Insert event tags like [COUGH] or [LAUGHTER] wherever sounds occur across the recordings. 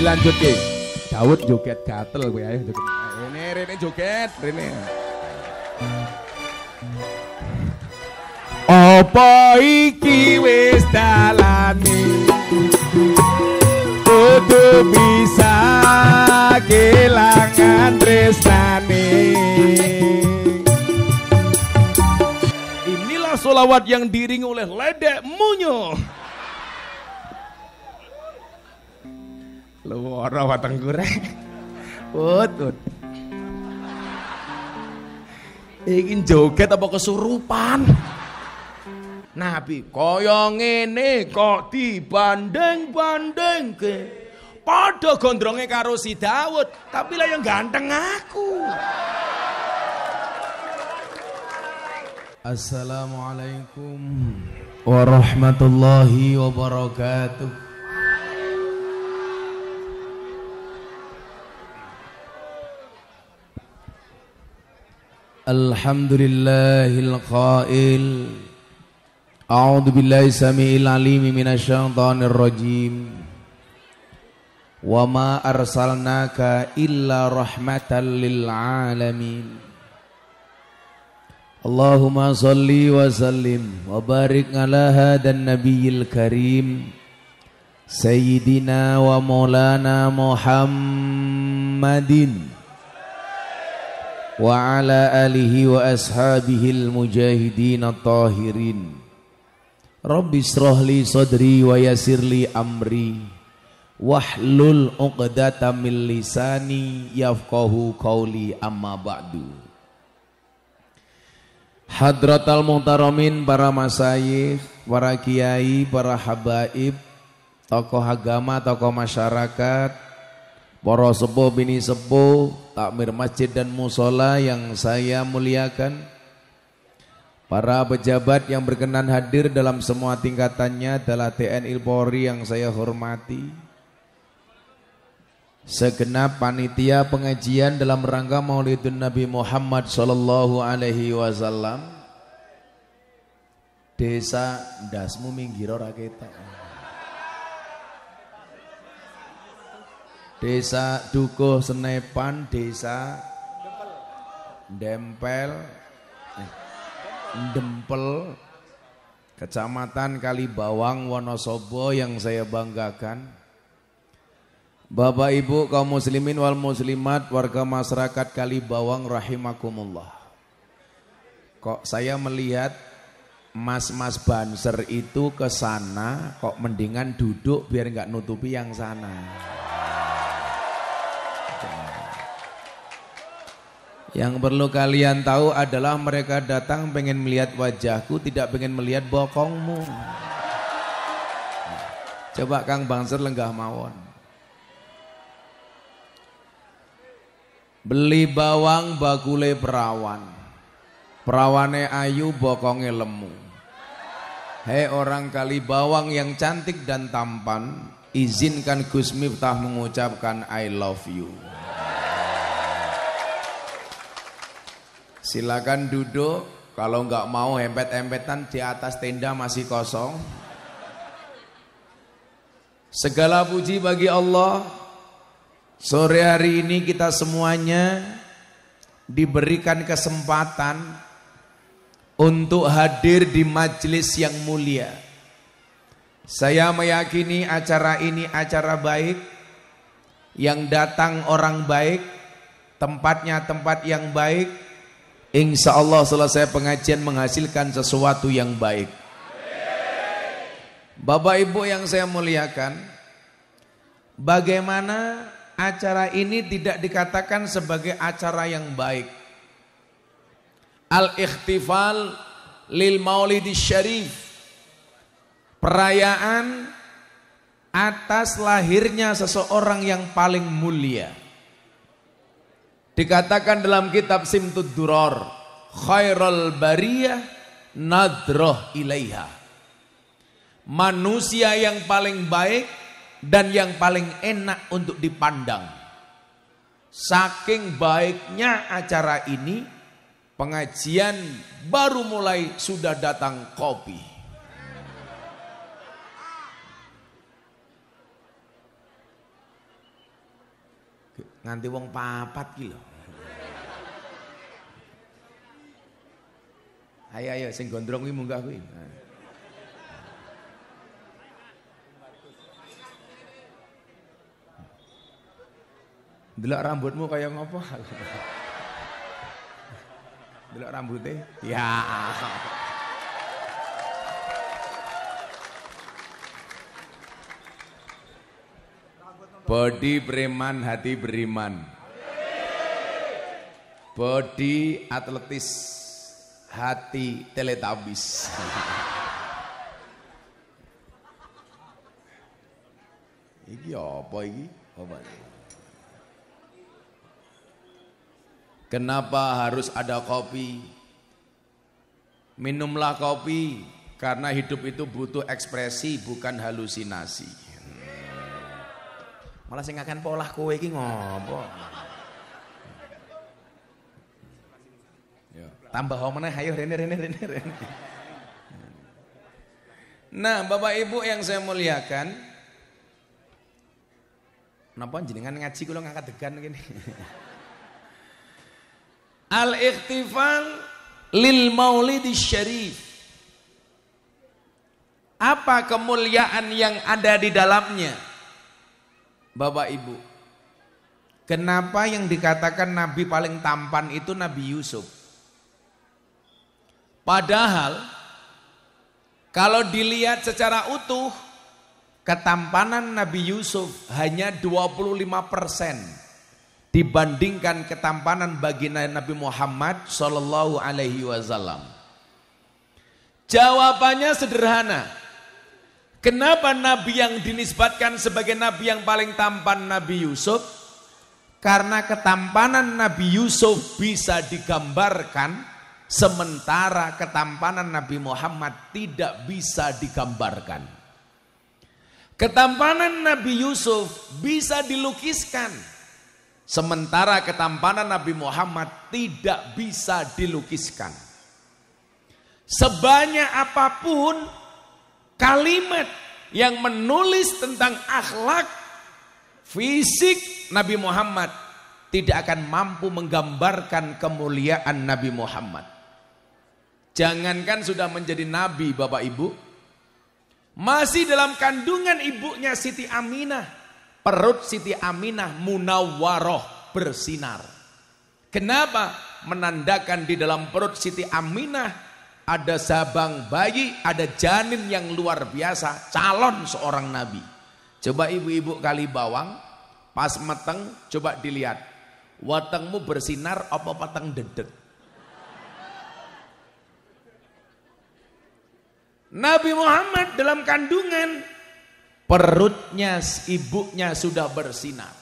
dilanjutke. Daud joget gatel kowe ayo joget. Rene rene joget, rene. Apa iki wis dalane? Kudu bisa kelangan tresnane. Inilah solawat yang diringi oleh ledek munyo. Lewara watang goreng Ut, ut. Ingin joget apa kesurupan? Nabi koyong ini kok dibanding ke Padha gondronge karo si Daud, tapi lah yang ganteng aku. Assalamualaikum warahmatullahi wabarakatuh. الحمد لله القائل أعوذ بالله السميع العليم من الشيطان الرجيم وما أرسلناك إلا رحمة للعالمين اللهم صل وسلم وبارك على هذا النبي الكريم سيدنا ومولانا محمد وعلى آله وأصحابه المجاهدين الطاهرين رب اشرح لي صدري ويسر لي أمري واحلل عقدة من لساني يفقه قولي أما بعد Muhtaramin, para masayikh, para kiai, para habaib, tokoh agama, tokoh masyarakat, para sepuh bini sepuh, takmir masjid dan musola yang saya muliakan, para pejabat yang berkenan hadir dalam semua tingkatannya adalah TNI Polri yang saya hormati, segenap panitia pengajian dalam rangka Maulidun Nabi Muhammad sallallahu alaihi wasallam Desa dasmu minggiro raketa Desa Dukuh Senepan, Desa Dempel, eh, Dempel, Kecamatan Kalibawang, Wonosobo yang saya banggakan. Bapak Ibu kaum muslimin wal muslimat warga masyarakat Kalibawang rahimakumullah. Kok saya melihat mas-mas banser itu ke sana kok mendingan duduk biar nggak nutupi yang sana. Yang perlu kalian tahu adalah mereka datang pengen melihat wajahku, tidak pengen melihat bokongmu. Coba Kang Bangser lenggah mawon. Beli bawang bakule perawan. Perawane ayu bokonge lemu. Hei orang kali bawang yang cantik dan tampan, izinkan Gus Miftah mengucapkan I love you. Silakan duduk. Kalau nggak mau hempet-hempetan di atas tenda masih kosong. Segala puji bagi Allah. Sore hari ini kita semuanya diberikan kesempatan untuk hadir di majelis yang mulia. Saya meyakini acara ini acara baik, yang datang orang baik, tempatnya tempat yang baik, Insya Allah selesai pengajian menghasilkan sesuatu yang baik. Bapak Ibu yang saya muliakan, bagaimana acara ini tidak dikatakan sebagai acara yang baik? Al-ikhtifal lil maulidi syarif. Perayaan atas lahirnya seseorang yang paling mulia. Dikatakan dalam kitab Simtud Duror, khairul bariyah nadroh ilaiha. Manusia yang paling baik dan yang paling enak untuk dipandang. Saking baiknya acara ini, pengajian baru mulai sudah datang kopi. nganti wong papat kilo Ayo ayo sing gondrong kuwi munggah kuwi. Delok rambutmu kaya ngopo? [LAUGHS] Delok rambutnya? Ya. Body preman, hati beriman. Body atletis, hati teletabis iki apa iki apa kenapa harus ada kopi minumlah kopi karena hidup itu butuh ekspresi bukan halusinasi malah sing akan polah kowe iki ngopo Tambah mana, ayo rene rene rene rene. Nah, Bapak Ibu yang saya muliakan, kenapa jenengan ngaji kula ngangkat degan gini? Al-ikhtifal lil Maulid syarif. Apa kemuliaan yang ada di dalamnya? Bapak Ibu, kenapa yang dikatakan Nabi paling tampan itu Nabi Yusuf? Padahal kalau dilihat secara utuh ketampanan Nabi Yusuf hanya 25% dibandingkan ketampanan baginda Nabi Muhammad Sallallahu alaihi wasallam. Jawabannya sederhana. Kenapa nabi yang dinisbatkan sebagai nabi yang paling tampan Nabi Yusuf? Karena ketampanan Nabi Yusuf bisa digambarkan Sementara ketampanan Nabi Muhammad tidak bisa digambarkan. Ketampanan Nabi Yusuf bisa dilukiskan. Sementara ketampanan Nabi Muhammad tidak bisa dilukiskan. Sebanyak apapun kalimat yang menulis tentang akhlak fisik Nabi Muhammad tidak akan mampu menggambarkan kemuliaan Nabi Muhammad. Jangankan sudah menjadi nabi Bapak Ibu. Masih dalam kandungan ibunya Siti Aminah. Perut Siti Aminah munawwaroh bersinar. Kenapa? Menandakan di dalam perut Siti Aminah ada sabang bayi, ada janin yang luar biasa, calon seorang nabi. Coba ibu-ibu kali bawang, pas meteng coba dilihat. Watengmu bersinar apa pateng dedet? Nabi Muhammad dalam kandungan perutnya ibunya sudah bersinar.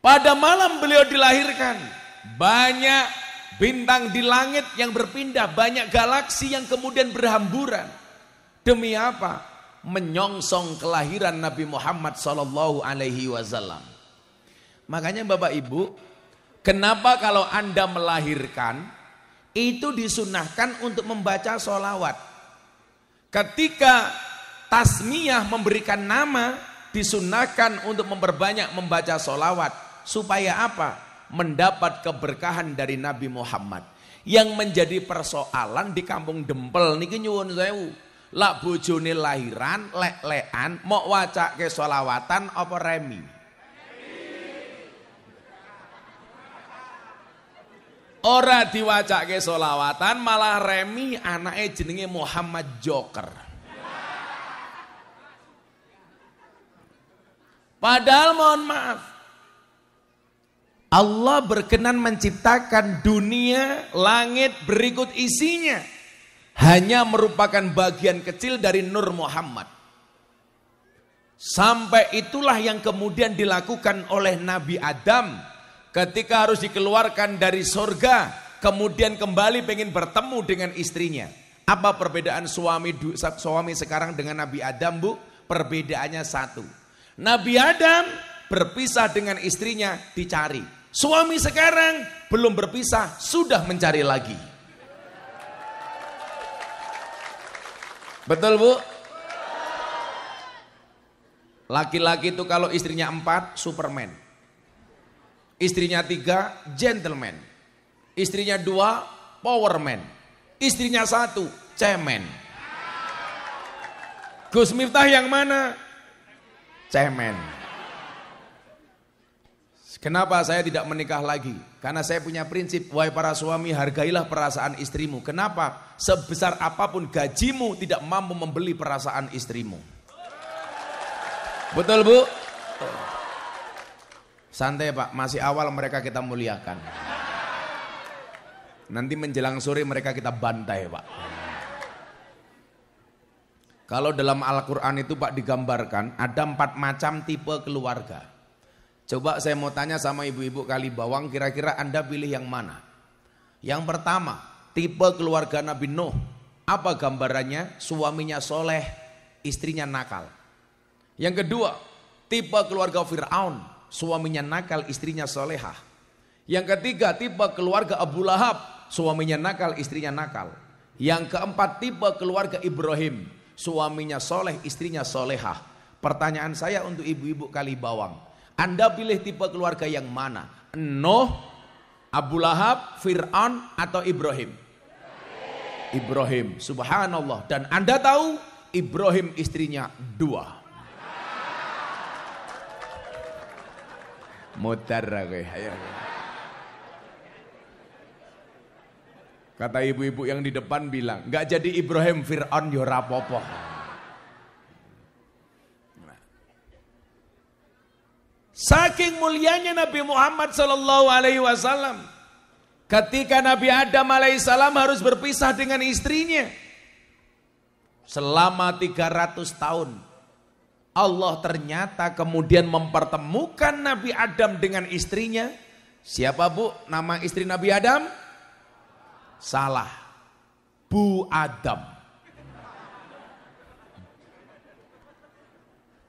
Pada malam beliau dilahirkan, banyak bintang di langit yang berpindah, banyak galaksi yang kemudian berhamburan. Demi apa? Menyongsong kelahiran Nabi Muhammad Sallallahu Alaihi Wasallam. Makanya Bapak Ibu, kenapa kalau Anda melahirkan, itu disunahkan untuk membaca solawat. Ketika tasmiyah memberikan nama, disunahkan untuk memperbanyak membaca solawat. Supaya apa? Mendapat keberkahan dari Nabi Muhammad. Yang menjadi persoalan di kampung Dempel, niki nyuwun sewu. Lak bojone lahiran, lek-lekan, mau ke solawatan apa remi? Ora diwacake solawatan malah Remi anaknya jenenge Muhammad Joker. Padahal mohon maaf. Allah berkenan menciptakan dunia, langit berikut isinya. Hanya merupakan bagian kecil dari Nur Muhammad. Sampai itulah yang kemudian dilakukan oleh Nabi Adam ketika harus dikeluarkan dari sorga, kemudian kembali pengen bertemu dengan istrinya. Apa perbedaan suami suami sekarang dengan Nabi Adam, Bu? Perbedaannya satu. Nabi Adam berpisah dengan istrinya dicari. Suami sekarang belum berpisah, sudah mencari lagi. Betul, Bu? Laki-laki itu kalau istrinya empat, Superman. Istrinya tiga, gentleman. Istrinya dua, powerman. Istrinya satu, cemen. Gus Miftah yang mana? Cemen. Kenapa saya tidak menikah lagi? Karena saya punya prinsip, wahai para suami hargailah perasaan istrimu. Kenapa? Sebesar apapun gajimu tidak mampu membeli perasaan istrimu. Betul bu? Betul. Santai Pak, masih awal mereka kita muliakan. Nanti menjelang sore mereka kita bantai Pak. Kalau dalam Al-Quran itu Pak digambarkan ada empat macam tipe keluarga. Coba saya mau tanya sama ibu-ibu kali bawang kira-kira Anda pilih yang mana? Yang pertama, tipe keluarga Nabi Nuh. Apa gambarannya? Suaminya soleh, istrinya nakal. Yang kedua, tipe keluarga Fir'aun suaminya nakal, istrinya solehah. Yang ketiga, tipe keluarga Abu Lahab, suaminya nakal, istrinya nakal. Yang keempat, tipe keluarga Ibrahim, suaminya soleh, istrinya solehah. Pertanyaan saya untuk ibu-ibu kali bawang, Anda pilih tipe keluarga yang mana? Nuh, Abu Lahab, Fir'aun, atau Ibrahim? Ibrahim, subhanallah. Dan Anda tahu, Ibrahim istrinya dua. mutar aku eh. ayo kata ibu-ibu yang di depan bilang nggak jadi Ibrahim Fir'aun yo Saking mulianya Nabi Muhammad Sallallahu Alaihi Wasallam, ketika Nabi Adam Alaihissalam harus berpisah dengan istrinya selama 300 tahun, Allah ternyata kemudian mempertemukan Nabi Adam dengan istrinya. Siapa bu nama istri Nabi Adam? Salah. Bu Adam.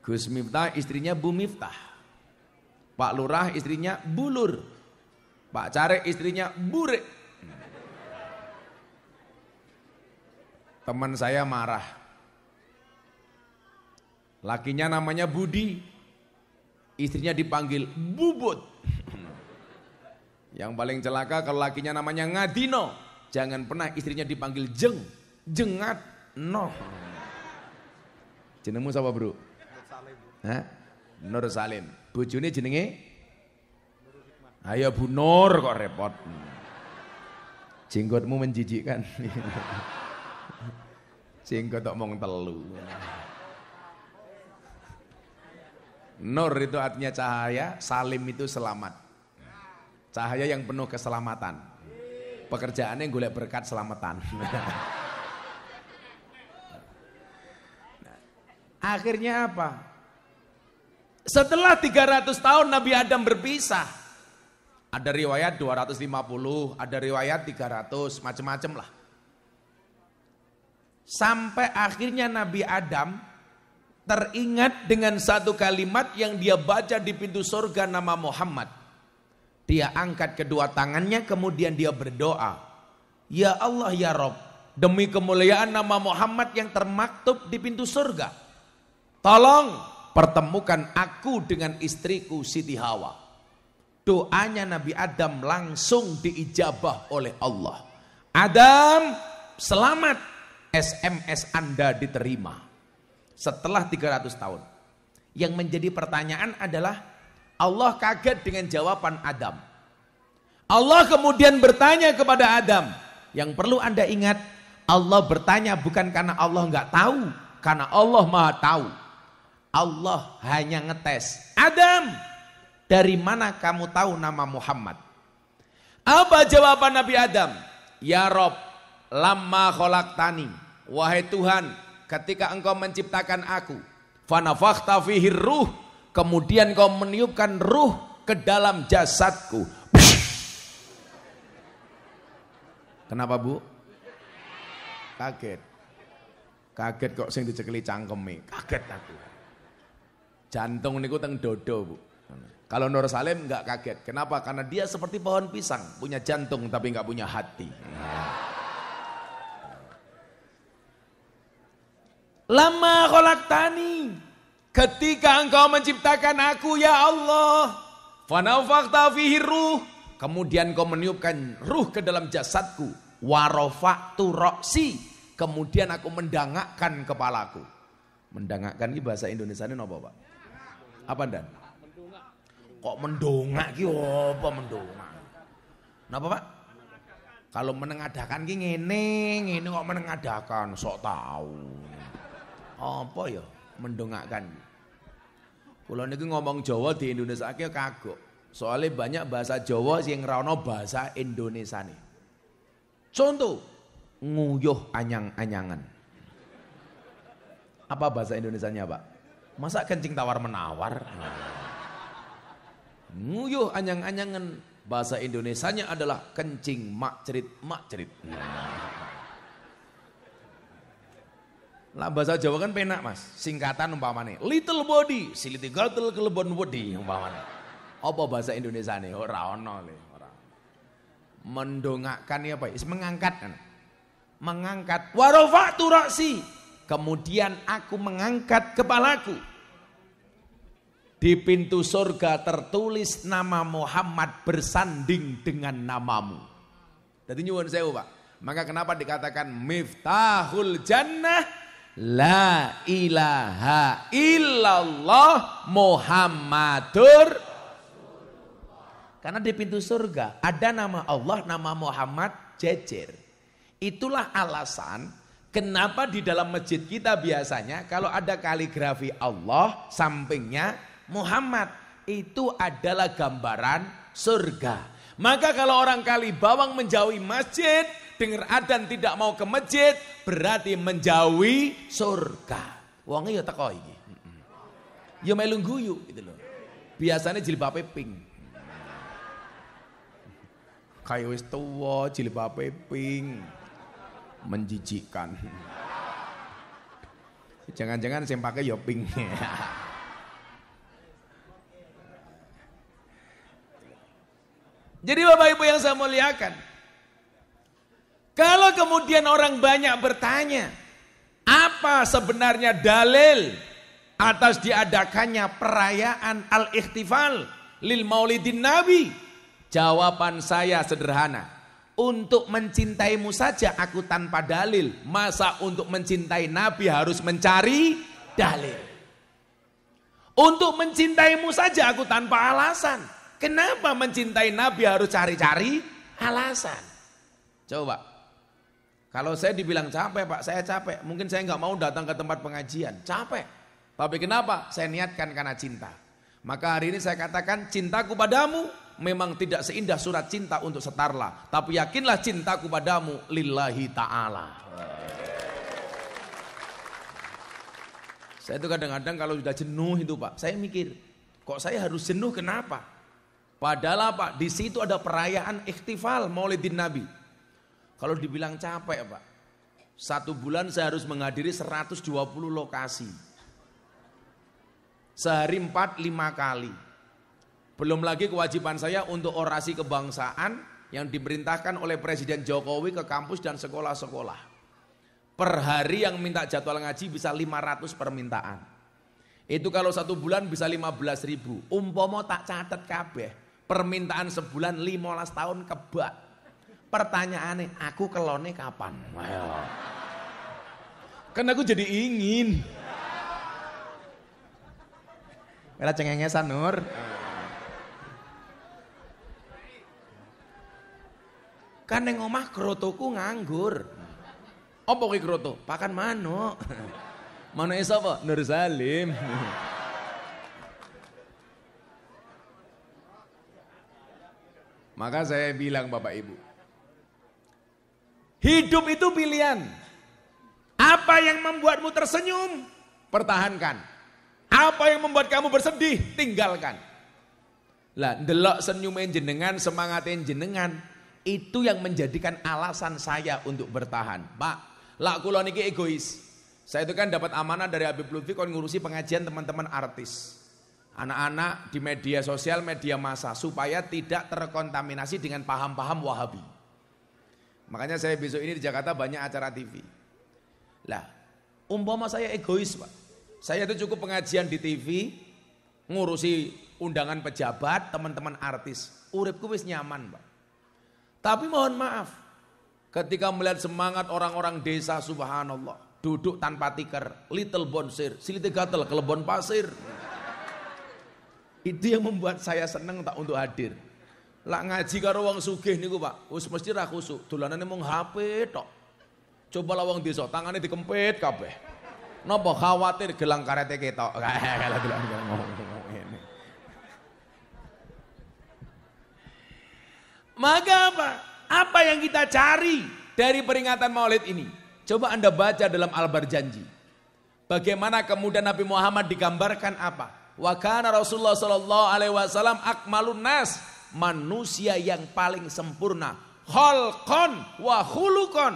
Gus Miftah istrinya Bu Miftah. Pak Lurah istrinya Bulur. Pak Care istrinya Bure. Teman saya marah. Lakinya namanya Budi. Istrinya dipanggil Bubut. Yang paling celaka kalau lakinya namanya Ngadino. Jangan pernah istrinya dipanggil Jeng. Jengat no. Jenengmu siapa bro? Nur Salim. Hah? Nur Salim. jenenge? Ayo Bu Nur kok repot. Jenggotmu menjijikkan. [LAUGHS] Jenggot tok mong telu. Nur itu artinya cahaya, salim itu selamat. Cahaya yang penuh keselamatan. Pekerjaannya yang golek berkat selamatan. [LAUGHS] akhirnya apa? Setelah 300 tahun Nabi Adam berpisah. Ada riwayat 250, ada riwayat 300, macam-macam lah. Sampai akhirnya Nabi Adam teringat dengan satu kalimat yang dia baca di pintu surga nama Muhammad. Dia angkat kedua tangannya kemudian dia berdoa. Ya Allah ya Rob, demi kemuliaan nama Muhammad yang termaktub di pintu surga. Tolong pertemukan aku dengan istriku Siti Hawa. Doanya Nabi Adam langsung diijabah oleh Allah. Adam, selamat. SMS Anda diterima setelah 300 tahun. Yang menjadi pertanyaan adalah Allah kaget dengan jawaban Adam. Allah kemudian bertanya kepada Adam. Yang perlu Anda ingat, Allah bertanya bukan karena Allah nggak tahu, karena Allah Maha tahu. Allah hanya ngetes. Adam, dari mana kamu tahu nama Muhammad? Apa jawaban Nabi Adam? Ya Rob, lama kolak tani. Wahai Tuhan, ketika engkau menciptakan aku fanafakhta fihi ruh kemudian kau meniupkan ruh ke dalam jasadku kenapa bu kaget kaget kok sing dicekeli cangkeme kaget aku jantung niku teng dodo bu kalau Nur Salim nggak kaget kenapa karena dia seperti pohon pisang punya jantung tapi nggak punya hati nah. Lama kolak tani. Ketika engkau menciptakan aku ya Allah. Fanafakta fihi ruh. Kemudian kau meniupkan ruh ke dalam jasadku. Warofaktu roksi. Kemudian aku mendangakkan kepalaku. Mendangakkan ini bahasa Indonesia ini apa pak? Apa dan? Kok mendongak ki apa mendongak? Napa pak? Kalau menengadakan ki ngene, ngene kok menengadakan sok tahu. Apa ya mendongakkan? Kalau niku ngomong Jawa di Indonesia akhirnya kagok. Soalnya banyak bahasa Jawa yang rano bahasa Indonesia nih. Contoh, nguyuh anyang-anyangan. Apa bahasa Indonesia nya Pak? Masa kencing tawar menawar? Nguyuh anyang-anyangan bahasa Indonesia nya adalah kencing makcerit makcerit mak lah bahasa Jawa kan penak mas, singkatan umpamane. Little body, siliti gatel kelebon body umpamane. Apa bahasa Indonesia nih? Oh, ora ono le, ora. Mendongakkan ya apa? Is mengangkat kan? Mengangkat. Warofa turasi. Kemudian aku mengangkat kepalaku. Di pintu surga tertulis nama Muhammad bersanding dengan namamu. Jadi nyuwun saya pak. Maka kenapa dikatakan miftahul jannah La ilaha illallah Muhammadur Karena di pintu surga ada nama Allah, nama Muhammad jejer. Itulah alasan kenapa di dalam masjid kita biasanya kalau ada kaligrafi Allah sampingnya Muhammad itu adalah gambaran surga. Maka kalau orang kali bawang menjauhi masjid, dengar adan tidak mau ke masjid, berarti menjauhi surga. Wangi ya takoi, iki. Ya melu guyu gitu loh. Biasanya jilbab pink. kayu wis tuwa jilbab pink. Menjijikkan. [LAUGHS] Jangan-jangan saya pakai ya pink. [LAUGHS] Jadi Bapak Ibu yang saya muliakan, kalau kemudian orang banyak bertanya, apa sebenarnya dalil atas diadakannya perayaan al-ikhtifal lil maulidin nabi? Jawaban saya sederhana. Untuk mencintaimu saja aku tanpa dalil. Masa untuk mencintai nabi harus mencari dalil. Untuk mencintaimu saja aku tanpa alasan. Kenapa mencintai Nabi harus cari-cari alasan? Coba. Kalau saya dibilang capek pak, saya capek. Mungkin saya nggak mau datang ke tempat pengajian. Capek. Tapi kenapa? Saya niatkan karena cinta. Maka hari ini saya katakan cintaku padamu memang tidak seindah surat cinta untuk setarla. Tapi yakinlah cintaku padamu lillahi ta'ala. Saya itu kadang-kadang kalau sudah jenuh itu pak, saya mikir. Kok saya harus jenuh kenapa? Padahal apa? Di situ ada perayaan ikhtifal Maulidin Nabi. Kalau dibilang capek, Pak. Satu bulan saya harus menghadiri 120 lokasi. Sehari 4 5 kali. Belum lagi kewajiban saya untuk orasi kebangsaan yang diperintahkan oleh Presiden Jokowi ke kampus dan sekolah-sekolah. Per hari yang minta jadwal ngaji bisa 500 permintaan. Itu kalau satu bulan bisa 15 ribu. Umpomo tak catat kabeh Permintaan sebulan lima 15 tahun kebak. Pertanyaannya, aku kelone kapan? Well. Kan aku jadi ingin. Wela cengengesan Nur. Kan yang omah kerotoku nganggur. Apa pokoknya kroto? Pakan mano, Manuke sapa? Nur Salim. Maka saya bilang Bapak Ibu, hidup itu pilihan. Apa yang membuatmu tersenyum, pertahankan. Apa yang membuat kamu bersedih, tinggalkan. Lah, delok senyumin jenengan, semangatin jenengan, itu yang menjadikan alasan saya untuk bertahan. Pak, lah kulon ini egois. Saya itu kan dapat amanah dari Habib Lutfi kon ngurusi pengajian teman-teman artis anak-anak di media sosial, media massa supaya tidak terkontaminasi dengan paham-paham Wahabi. Makanya saya besok ini di Jakarta banyak acara TV. Lah, umpama saya egois, Pak. Saya itu cukup pengajian di TV, ngurusi undangan pejabat, teman-teman artis. Uripku wis nyaman, Pak. Tapi mohon maaf, ketika melihat semangat orang-orang desa subhanallah, duduk tanpa tikar, little bonsir, silite gatel, kelebon pasir. Itu yang membuat saya senang tak untuk hadir. lah ngaji karo wong sugih niku, Pak. Wis mesti ra khusuk, dolanane mung HP tok. Coba lah wong desa tangane dikempit kabeh. Napa khawatir gelang karete ketok. Kalau [LAUGHS] gelang ngomong Maka apa? Apa yang kita cari dari peringatan Maulid ini? Coba Anda baca dalam Albar Janji. Bagaimana kemudian Nabi Muhammad digambarkan apa? Wa kana Rasulullah sallallahu alaihi wasallam akmalun nas, manusia yang paling sempurna. Khalqan wa khuluqan.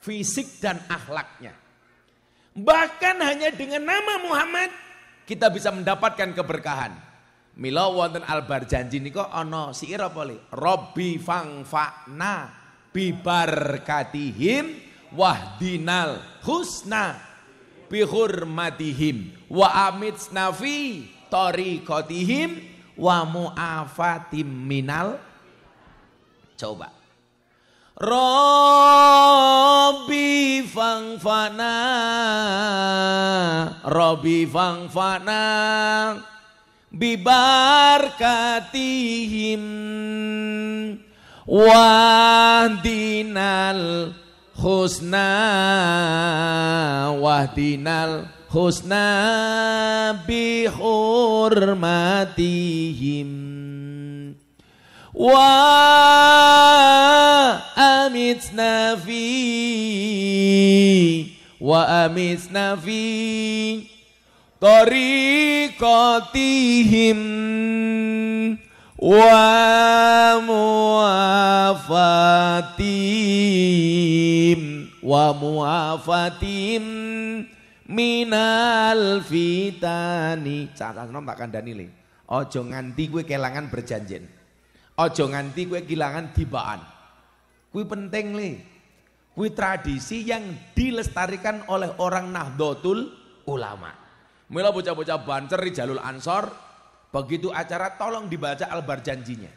Fisik dan akhlaknya. Bahkan hanya dengan nama Muhammad kita bisa mendapatkan keberkahan. Mila wonten albar janji niko ono siir apa li? Robbi fangfa'na bibarkatihim wahdinal husna bihurmatihim wa nafi tori tariqatihim wa mu'afatim minal coba Robi fangfana Robi fangfana Bibarkatihim Wahdinal husna wahdinal husna bihurmatihim wa amitna fi wa amitna fi tariqatihim wa fatim minal fitani. Carangno Mbak Kandani le. Ojo nganti kue kelangan berjanjian. Ojo nganti kue kehilangan tibaan. Kue penting le. Kue tradisi yang dilestarikan oleh orang Nahdlatul Ulama. Mila bocah-bocah bancer di Jalul Ansor, begitu acara tolong dibaca albar janjinya.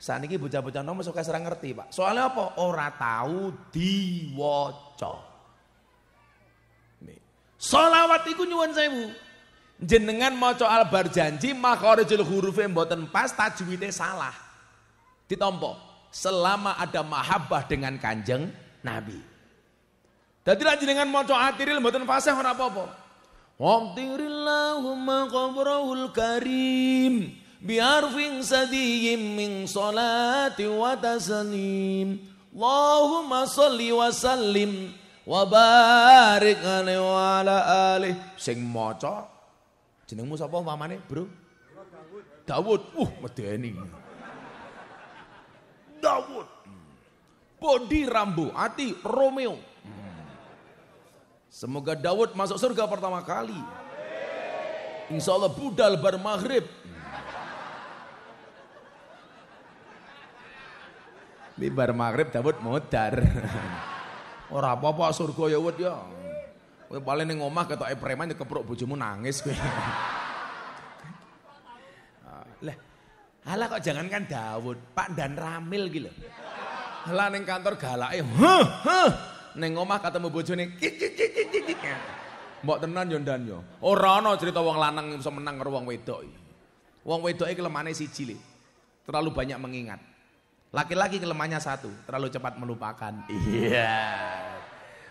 Saat ini bocah-bocah nomor suka serang ngerti pak. Soalnya apa? Ora tahu diwocok Solawat iku nyuwun sewu. Jenengan maca albar janji makharijul hurufe mboten pas tajwidnya salah. Ditompo. Selama ada mahabbah dengan Kanjeng Nabi. Dadi lan jenengan maca atiril mboten fasih ora apa-apa. Waqdirillahumma qabrahul karim biarfin sadiyim min salati wa taslim. Allahumma salli wa sallim wa barik alaihi wa ala sing maca jenengmu sapa umpamane bro Dawud uh medeni Dawud Bodi Rambo Ati Romeo Semoga Dawud masuk surga pertama kali Insya Allah budal bar maghrib Ini bar maghrib Dawud modar [LAUGHS] Ora apa-apa surga ya wet ya. Kowe paling ning omah ketoke preman ya kepruk bojomu nangis kowe. [LAUGHS] Lah, halah kok jangankan Daud, Pak Dan Ramil gitu. Halah ning kantor galake, heh heh. Ning omah ketemu bojone kit kit kit Mbok tenan yo ndan yo. Ora ana cerita wong lanang iso menang karo wong wedok. Wong wedok iki lemane siji Terlalu banyak mengingat. Laki-laki kelemahannya satu, terlalu cepat melupakan. Iya. Yeah.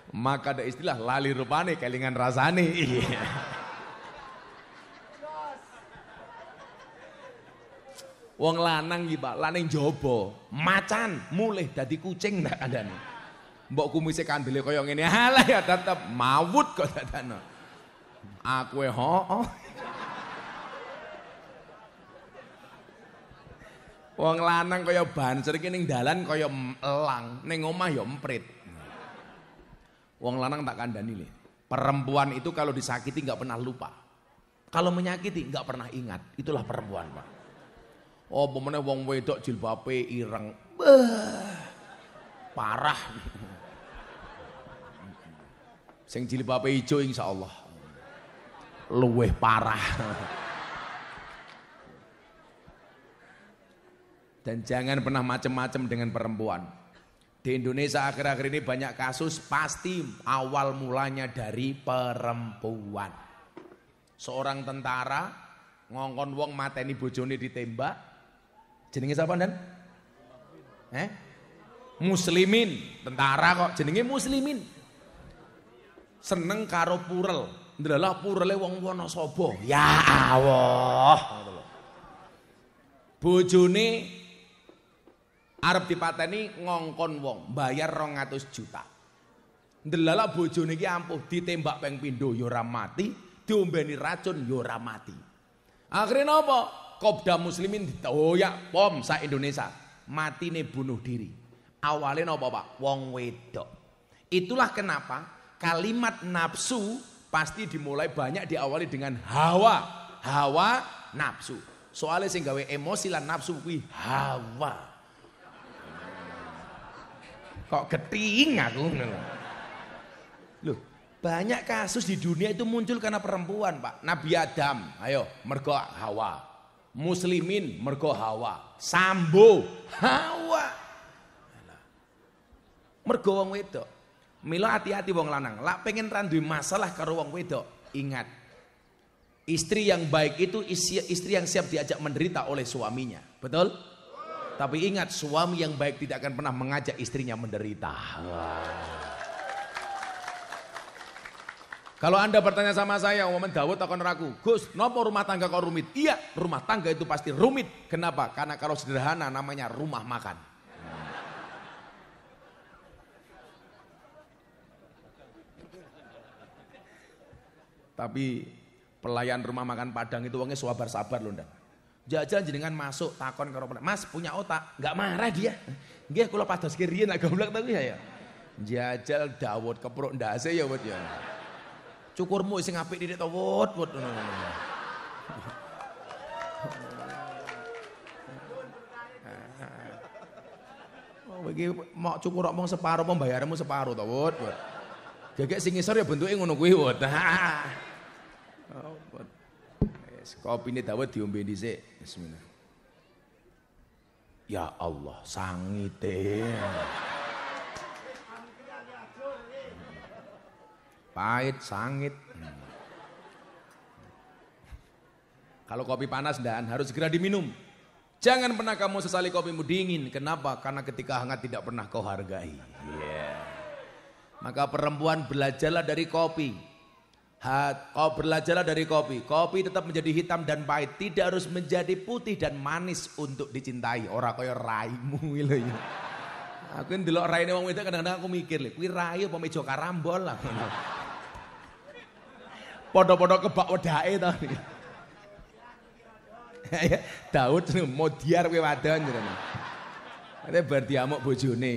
Maka ada istilah lali rupane kelingan rasane. Iya. Yeah. Wong lanang iki, Pak, lanang jaba, macan mulih dadi kucing ndak kandhane. Mbok kumise kandele kaya ngene. Halah ya tetep mawut kok dadane. Aku e hooh. Wong lanang kaya banser iki ning dalan kaya elang, ning omah ya emprit. Wong lanang tak kandani nih. Perempuan itu kalau disakiti nggak pernah lupa. Kalau menyakiti nggak pernah ingat. Itulah perempuan, Pak. Oh, pemene wong wedok jilbabe ireng. Beuh, parah. Sing jilbabe ijo insyaallah. Luweh parah. Dan jangan pernah macam-macam dengan perempuan. Di Indonesia akhir-akhir ini banyak kasus pasti awal mulanya dari perempuan. Seorang tentara ngongkon wong mateni bojone ditembak. Jenenge siapa, Dan? Eh? Muslimin, tentara kok jenenge muslimin. Seneng karo purel. Ndelalah purele wong sobo. Ya Allah. Bojone Arab dipateni ngongkon wong, bayar 200 juta. delala bojo niki ampuh ditembak peng pindo yora ya mati, diombeni racun yora ya mati. Akhirnya nopo Kopda muslimin ditoyak pom sa Indonesia. Matine bunuh diri. Awalnya nopo Pak? Wong wedok. Itulah kenapa kalimat nafsu pasti dimulai banyak diawali dengan hawa. Hawa nafsu. Soalnya sehingga gawe emosi lan nafsu kuwi hawa kok geting aku loh banyak kasus di dunia itu muncul karena perempuan pak Nabi Adam ayo mergo Hawa muslimin mergo Hawa sambo Hawa mergo wong wedok milo hati-hati wong lanang lak pengen randui masalah karo wong wedok ingat istri yang baik itu istri yang siap diajak menderita oleh suaminya betul tapi ingat suami yang baik tidak akan pernah mengajak istrinya menderita. Wow. Kalau anda bertanya sama saya, Wamen oh, Dawud atau ragu, Gus, nopo rumah tangga kau rumit? Iya, rumah tangga itu pasti rumit. Kenapa? Karena kalau sederhana namanya rumah makan. Tapi pelayan rumah makan Padang itu uangnya sabar-sabar loh, Jajal jenengan masuk takon karo Mas punya otak, nggak marah dia. Nggih kalau pados ki agak goblok to ya, ya. Jajal Dawud keprok ndase ya wet ya. Cukurmu sing apik di to wet wet ah. oh, Bagi mau cukur omong separuh pembayarmu separuh to wet. Gegek sing ngisor ya bentuke ngono kuwi [LAUGHS] Kopi kopine Dawud diombe dhisik. Bismillah. Ya Allah, sangite. Pahit sangit. Kalau kopi panas dan harus segera diminum. Jangan pernah kamu sesali kopimu dingin. Kenapa? Karena ketika hangat tidak pernah kau hargai. Yeah. Maka perempuan belajarlah dari kopi kau belajarlah dari kopi. Kopi tetap menjadi hitam dan pahit, tidak harus menjadi putih dan manis untuk dicintai. Orang kaya raimu lho gitu ya. Aku ndelok raine wong wedok kadang-kadang aku mikir, kuwi rai apa meja karambol lah ngono. padha kebak kebak wedake to. Ya, Daud diar kuwi wadon jenenge. Ya, Ini berdiamuk bojone.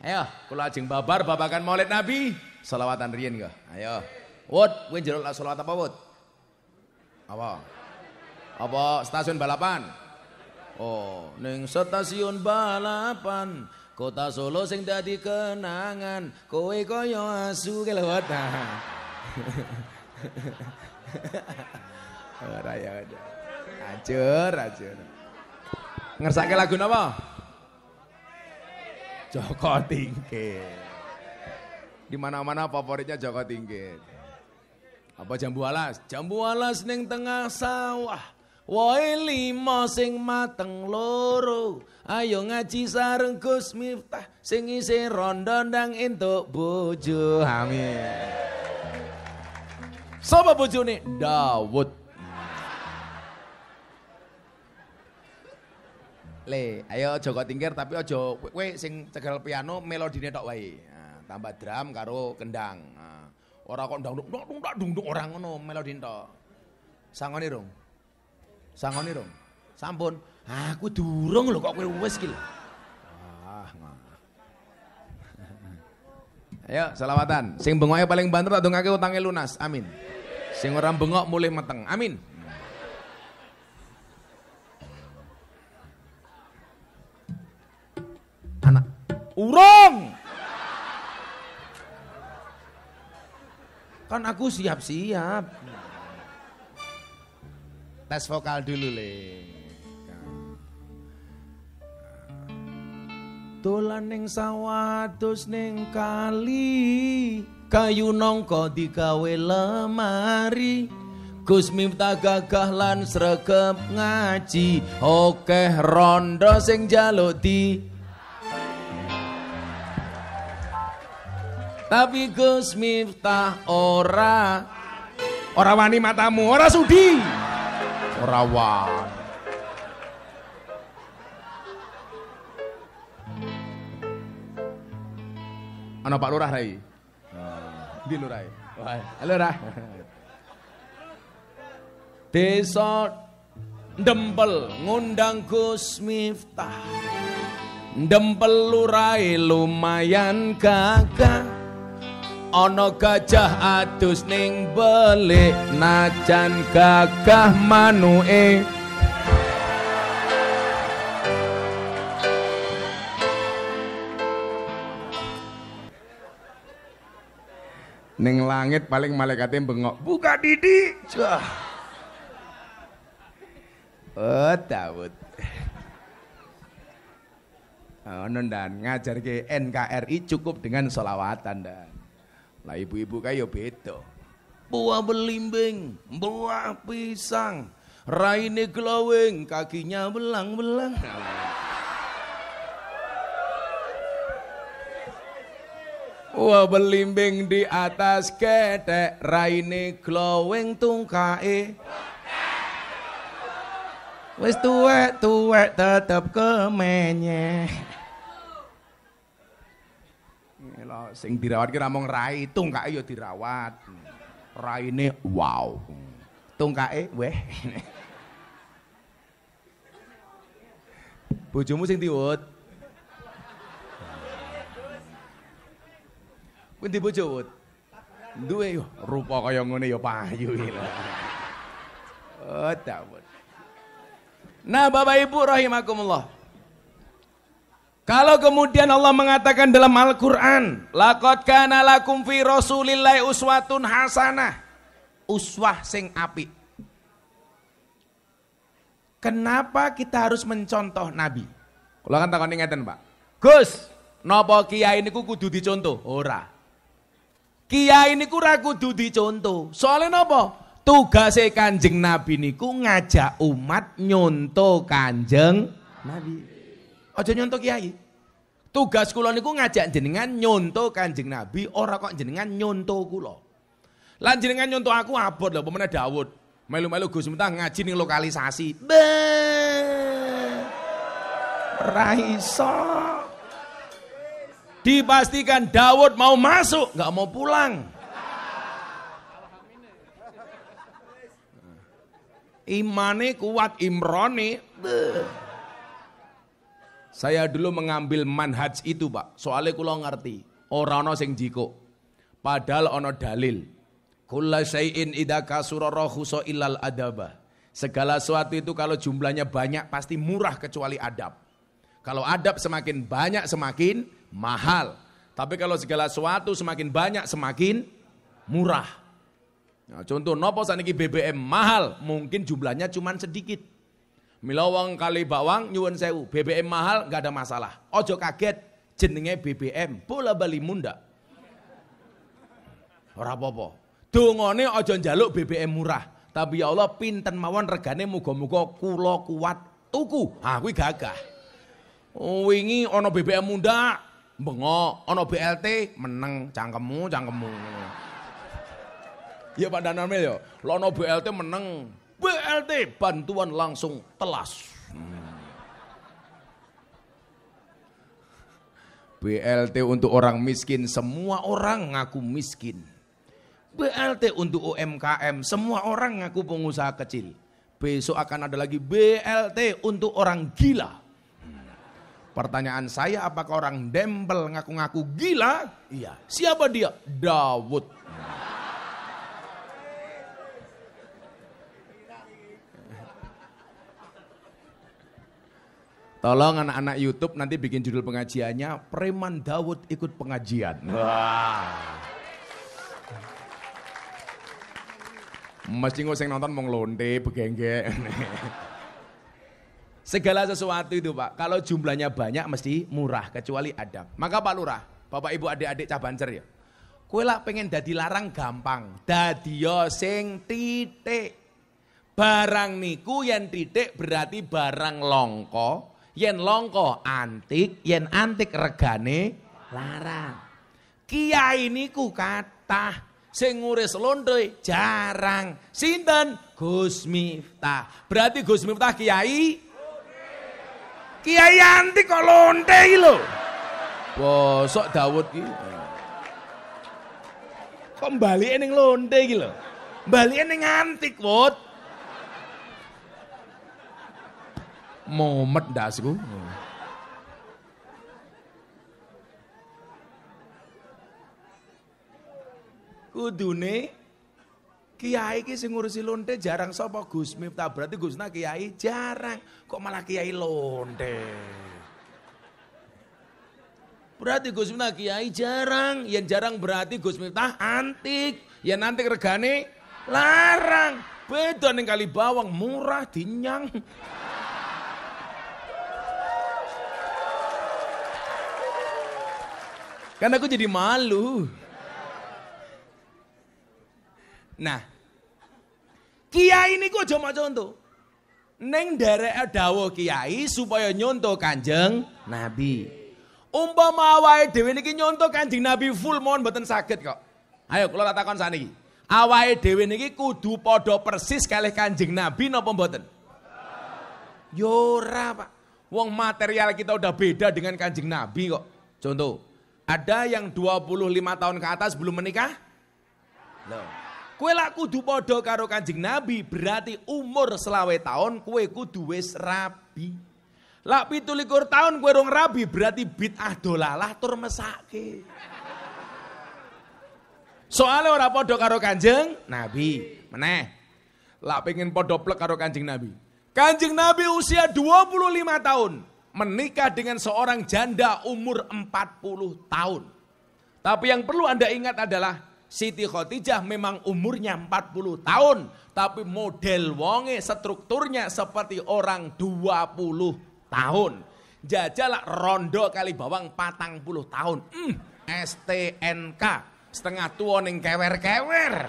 Ayo, kula ajeng babar babakan Maulid Nabi. Selawatan Rian, kok. Ayo. What? kowe jero selawat apa, Wut? Apa? Apa stasiun balapan? Oh, ning stasiun balapan Kota Solo sing dadi kenangan, kowe koyo asu kelewat. [LAUGHS] Ora ya. Ajur, ajur. Ngersake lagu napa? Joko Tingkir. Di mana-mana favoritnya Joko Tingkir. Apa jambu alas? Jambu alas ning tengah sawah. Woi lima sing mateng loro. Ayo ngaji sareng Gus Miftah sing isi dang entuk bojo. Amin. buju nih Dawud. Le, ayo Joko tingkir tapi ojo, weh sing cegel piano melodinya tok wae tambah drum karo kendang. Orang nah, ora kok ndang ndung ndung ndung ora ngono melodi entok. Sangone rong. Sangone rong. Sampun. Ah, aku durung lho kok kowe wis iki lho. Ah, [LAUGHS] Ayo selawatan. Sing bengoke paling banter tak dongake utange lunas. Amin. Sing ora bengok mulih meteng. Amin. Anak urung. Kan aku siap-siap. Tes vokal dulu, Le. tulan ning sawah dus ning kali, kayu nongko digawe lemari. Gus Miftah gagah lan sregep ngaji, oke rondo sing jaluk di Tapi Gus Miftah ora Ora wani matamu, ora sudi. Ora wani. Ana Pak Lurah Rai. Ah. Di Lurah. Halo Lurah. Desa Dempel ngundang Gus Miftah. Dempel Lurai e lumayan gagah. Ono gajah adus ning belik najan gagah manuke Ning langit paling malaikate bengok, "Buka didi." cah Oh, Daud. oh, nendan ngajar ke NKRI cukup dengan solawatan dan. Lah ibu-ibu kayo ya beda. Buah belimbing, buah pisang, raine glowing, kakinya belang-belang. buah belimbing di atas ketek Raine glowing tungkai, Wis tuwek tuwek tetep kemenyek lho, sing dirawat ki ora mung rai, tungkake ya dirawat. Raine wow. tungkae weh. [LAUGHS] Bojomu sing diwut. Kuwi di bojo wut? Duwe yo rupa kaya ngene yo payu iki Oh, dawuh. Nah, Bapak Ibu rahimakumullah. Kalau kemudian Allah mengatakan dalam Al-Qur'an, Lakot kana lakum fi rasulillahi uswatun hasanah. Uswah sing api. Kenapa kita harus mencontoh Nabi? Kalau kan takon ngeten, Pak. Gus, nopo kiai ini kudu dicontoh? Ora. Kiai ini ra kudu dicontoh. Soalnya nopo? Tugas Kanjeng Nabi niku ngajak umat nyontoh Kanjeng Nabi. Aja nyontoh kiai. Tugas kula niku ngajak jenengan nyontoh Kanjeng Nabi, ora kok jenengan nyontoh kula. Lan jenengan nyontoh aku abot lho pemene Daud. Melu-melu Gus Mentah ngaji ning lokalisasi. Be. Raiso. Dipastikan Daud mau masuk, nggak mau pulang. Imane kuat Imroni. Beuh. Saya dulu mengambil manhaj itu, Pak. Soalnya kula ngerti, Orang sing jiko, Padahal ono dalil. Kulla syai'in idza kasura so ilal adaba. Segala sesuatu itu kalau jumlahnya banyak pasti murah kecuali adab. Kalau adab semakin banyak semakin mahal. Tapi kalau segala sesuatu semakin banyak semakin murah. Nah, contoh nopo saniki BBM mahal, mungkin jumlahnya cuma sedikit. Mila wong kali bawang nyuwun sewu, BBM mahal nggak ada masalah. Ojo kaget jenenge BBM, bola bali munda. Ora apa-apa. Dungane ojo njaluk BBM murah, tapi ya Allah pinten mawon regane muga-muga kula kuat tuku. Ha kuwi gagah. Wingi ana BBM munda, bengok, ana BLT meneng cangkemmu, cangkemmu. Iya Pak Danamil ya, lono BLT meneng, BLT bantuan langsung telas. Hmm. BLT untuk orang miskin, semua orang ngaku miskin. BLT untuk UMKM, semua orang ngaku pengusaha kecil. Besok akan ada lagi BLT untuk orang gila. Hmm. Pertanyaan saya apakah orang dembel ngaku-ngaku gila? Iya. Siapa dia? Dawud. Tolong anak-anak YouTube nanti bikin judul pengajiannya Preman Dawud ikut pengajian. Wah. Mas ngoseng yang nonton mau ngelonte, begengge. Segala sesuatu itu Pak, kalau jumlahnya banyak mesti murah, kecuali Adam Maka Pak Lurah, Bapak Ibu adik-adik cabancer ya. Kue lah pengen dadi larang gampang, dadi sing titik. Barang niku yang titik berarti barang longko, yen longko antik, yen antik regane larang. Kiai niku kathah sing nguris lonte jarang. Sinten? Gus Miftah. Berarti Gus Miftah kiai Kiai antik kok lonte lho. Bosok Dawud ki. Kok balike ning lonte iki lho. Balike ning antik, Wot. momet ndasku. Kudune kiai ki sing ngurusi lonte jarang sapa Gus Miftah. Berarti Gusna kiai jarang. Kok malah kiai lonte? Berarti Gus Miftah kiai jarang. Yang jarang berarti Gus Miftah antik. Yang antik regane larang. Beda ning kali bawang murah dinyang. Karena aku jadi malu. Nah, kiai ini kok cuma contoh. Neng dere dawo kiai supaya nyontoh kanjeng Nabi. Umpama mawai dewi niki nyontoh kanjeng Nabi full mohon beten sakit kok. Ayo kalau katakan takon saniki. dewi niki kudu podo persis kali kanjeng Nabi no pembeten. Yora Pak. Wong material kita udah beda dengan kanjeng Nabi kok. Contoh, ada yang 25 tahun ke atas belum menikah? No. Kue lak kudu podo karo kanjeng Nabi, berarti umur selawe tahun kue kudu wis rabi. Lak pitulikur tahun kue rong rabi, berarti bid'ah dolalah tur mesake. Soalnya orang podo karo kanjeng Nabi. Meneh. Lak pengen podo plek karo kanjeng Nabi. Kanjeng Nabi usia 25 tahun menikah dengan seorang janda umur 40 tahun. Tapi yang perlu Anda ingat adalah Siti Khadijah memang umurnya 40 tahun, tapi model wonge strukturnya seperti orang 20 tahun. Jajalah rondo kali bawang patang puluh tahun. Hmm, STNK setengah tua neng kewer-kewer.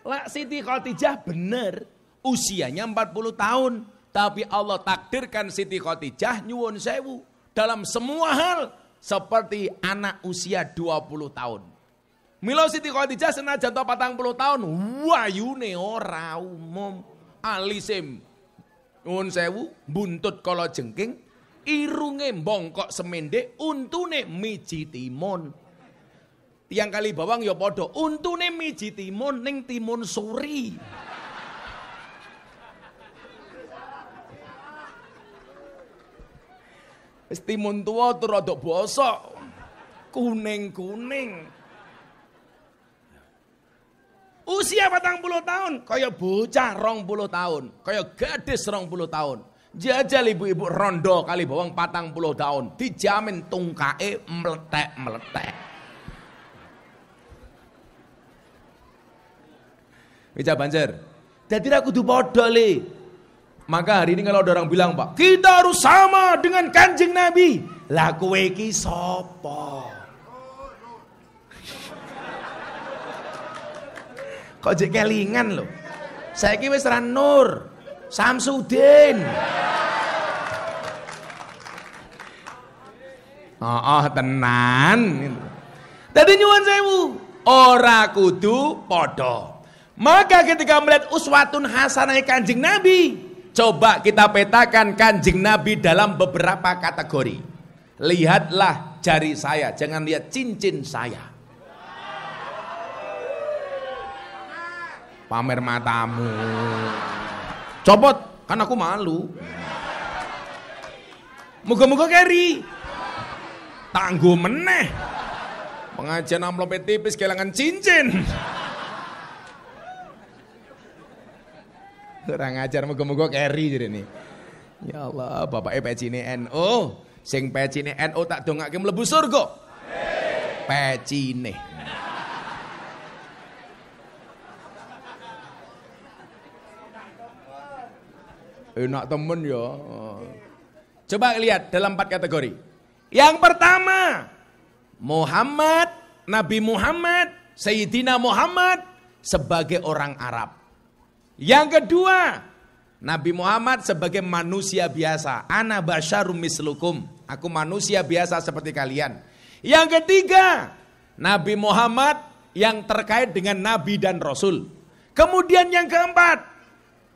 Lak Siti Khadijah bener usianya 40 tahun. Tapi Allah takdirkan Siti Khadijah nyuwun sewu. Dalam semua hal seperti anak usia 20 tahun. Milo Siti Khadijah senajan to 40 tahun, wayune ora umum. Alisim nyuwun sewu, buntut kala jengking, irunge bongkok semende untune miji timun. Tiang kali bawang ya podo. Untune miji timun ning timun suri. Wis timun tuwa rada bosok. Kuning-kuning. Usia batang puluh tahun, kaya bocah rong puluh tahun, kaya gadis rong puluh tahun. Jajal ibu-ibu rondo kali bawang patang puluh tahun, dijamin tungkae meletek-meletek. Ica Banjar. Jadi aku tuh bodoh le. Maka hari ini kalau ada orang bilang pak, kita harus sama dengan kanjeng Nabi. Lah kowe ki sopo. Kok jek kelingan loh. saya wis seran Nur, Samsudin. Oh, oh tenan. tadi nyuwun sewu, ora kudu podoh. Maka ketika melihat uswatun hasanah kanjeng Nabi, coba kita petakan kanjeng Nabi dalam beberapa kategori. Lihatlah jari saya, jangan lihat cincin saya. Pamer matamu. Copot, kan aku malu. Moga-moga keri. Tangguh meneh. Pengajian peti tipis kehilangan cincin. Orang ajar moga-moga carry jadi ini. Ya Allah, bapak eh No, NO. sing pecine No tak ngakim lebu surga. Pecine. Enak temen ya. Coba lihat dalam empat kategori. Yang pertama, Muhammad, Nabi Muhammad, Sayyidina Muhammad sebagai orang Arab. Yang kedua, Nabi Muhammad sebagai manusia biasa. Ana basyarum mislukum. Aku manusia biasa seperti kalian. Yang ketiga, Nabi Muhammad yang terkait dengan Nabi dan Rasul. Kemudian yang keempat,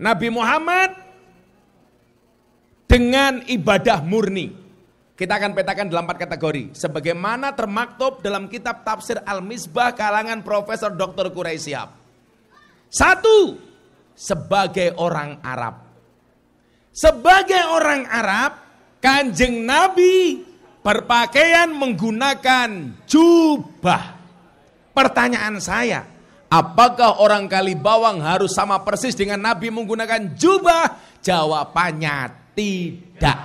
Nabi Muhammad dengan ibadah murni. Kita akan petakan dalam empat kategori. Sebagaimana termaktub dalam kitab tafsir Al-Misbah kalangan Profesor Dr. Quraisyab. Satu, sebagai orang Arab. Sebagai orang Arab, Kanjeng Nabi berpakaian menggunakan jubah. Pertanyaan saya, apakah orang Kalibawang harus sama persis dengan Nabi menggunakan jubah? Jawabannya tidak.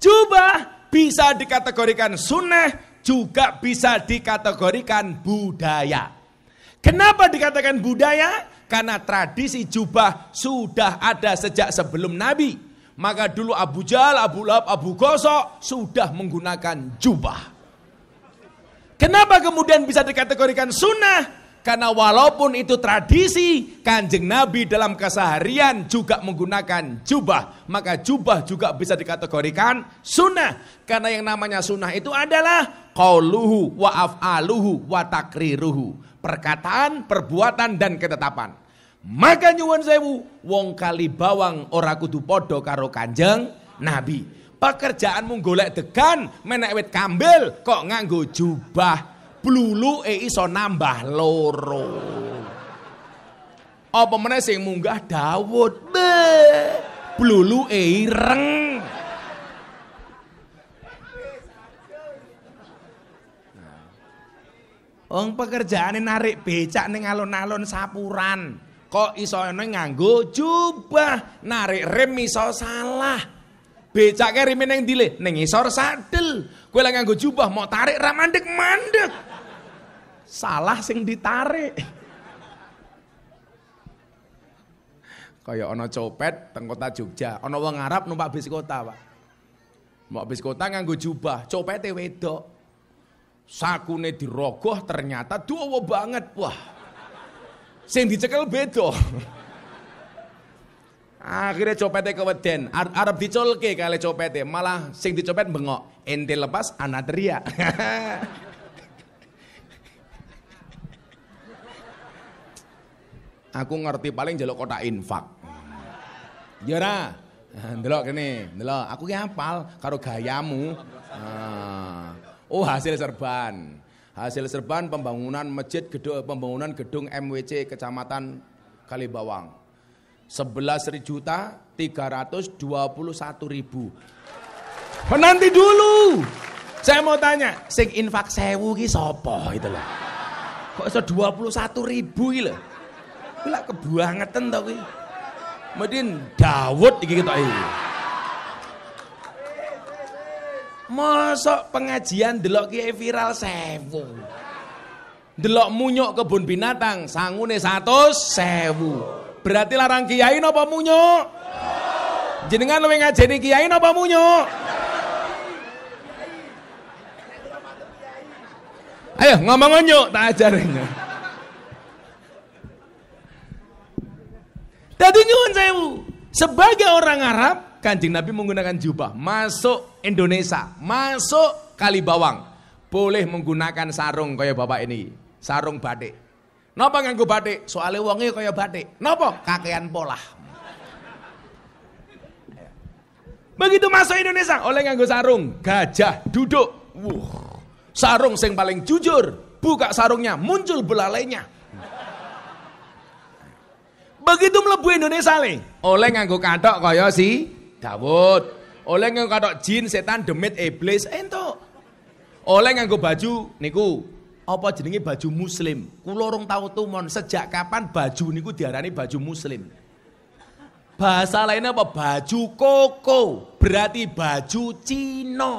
Jubah bisa dikategorikan sunnah, juga bisa dikategorikan budaya. Kenapa dikatakan budaya? Karena tradisi jubah sudah ada sejak sebelum Nabi. Maka dulu Abu Jal, Abu Lab, Abu Gosok sudah menggunakan jubah. Kenapa kemudian bisa dikategorikan sunnah? Karena walaupun itu tradisi, kanjeng Nabi dalam keseharian juga menggunakan jubah. Maka jubah juga bisa dikategorikan sunnah. Karena yang namanya sunnah itu adalah qauluhu wa af'aluhu wa takriruhu perkataan, perbuatan dan ketetapan. Maka nyuwun sewu, wong kali bawang ora kudu podo karo Kanjeng Nabi. Pekerjaanmu golek degan, menek wit kambil kok nganggo jubah. blulu e iso nambah loro. Apa meneh sing munggah Dawud blulu e ireng. Wong pekerjaane narik becak ning alun-alun sapuran. Kok iso ning nganggo jubah, narik rem iso salah. Becake rime ning ndi Ning isor sadel. Kowe lek nganggo jubah mau tarik ra mandek-mandek. Salah sing ditarik. Kaya ana copet teng kota Jogja, ana wong Arab numpak bis kota, Pak. mau bis kota nganggo jubah, copete wedok sakune dirogoh ternyata dawa banget wah sing dicekel beda akhirnya copete keweden Ar Arab dicolke kali copete malah sing dicopet bengok ente lepas anak teriak [LAUGHS] aku ngerti paling jaluk kota infak ya nah delok kene delok aku ki apal karo gayamu nah. Oh hasil serban. Hasil serban pembangunan masjid gedung pembangunan gedung MWC Kecamatan Kalibawang. 11 juta 321 ribu. Penanti dulu. Saya mau tanya, sing infak sewu ki sopo itu loh. Kok iso 21 ribu ki loh. Lah kebuangetan tau ki. Medin Dawud gitu ketok Masuk pengajian delok kiai viral sewu. Delok munyuk kebun binatang sangune satu sewu. Berarti larang kiai napa munyuk? Jenengan luwih ngajeni kiai napa munyuk? Ayo ngomong munyuk tak ajarinnya. Tadi nyuwun sewu. Sebagai orang Arab, Kanjeng Nabi menggunakan jubah. Masuk Indonesia masuk Kalibawang boleh menggunakan sarung kaya bapak ini sarung batik napa nganggo batik soalnya wonge kaya batik napa kakean pola begitu masuk Indonesia oleh nganggo sarung gajah duduk wuh sarung yang paling jujur buka sarungnya muncul belalainya begitu melebu Indonesia nih oleh nganggo kadok kaya si Dawud oleh nganggo katok jin, setan, demit, iblis, ento, Oleh nganggo baju niku apa jenenge baju muslim? Kula rung tau mon sejak kapan baju niku diarani baju muslim. Bahasa lainnya apa? Baju koko, berarti baju cino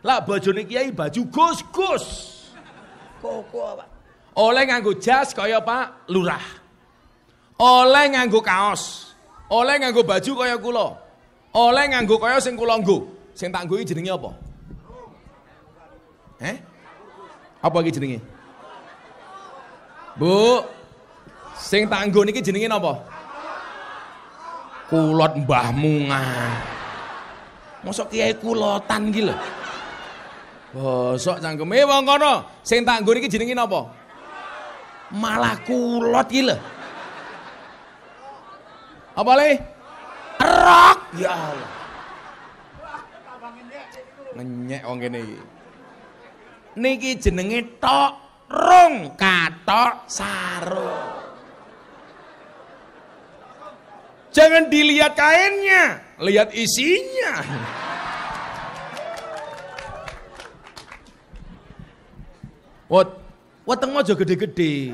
Lah baju bojone kiai baju gus-gus. Koko apa? Oleh nganggo jas kaya Pak Lurah. Oleh nganggo kaos. Oleh nganggo baju kaya kula oleh nganggo kaya sing kula nggo. Sing tak nggo jenenge apa? Eh? Apa iki jenenge? Bu, sing tak nggo niki jenenge Kulot Mbah Munga. Mosok kiai kulotan gila. lho. Bosok cangkeme wong kono, sing tak nggo niki jenenge Malah kulot gila. lho. Apa lagi? Rock. Ya Allah. Ngenyek wong kene iki. Niki jenenge tok rung katok sarung. Jangan dilihat kainnya, lihat isinya. Wot, tengok aja gede-gede.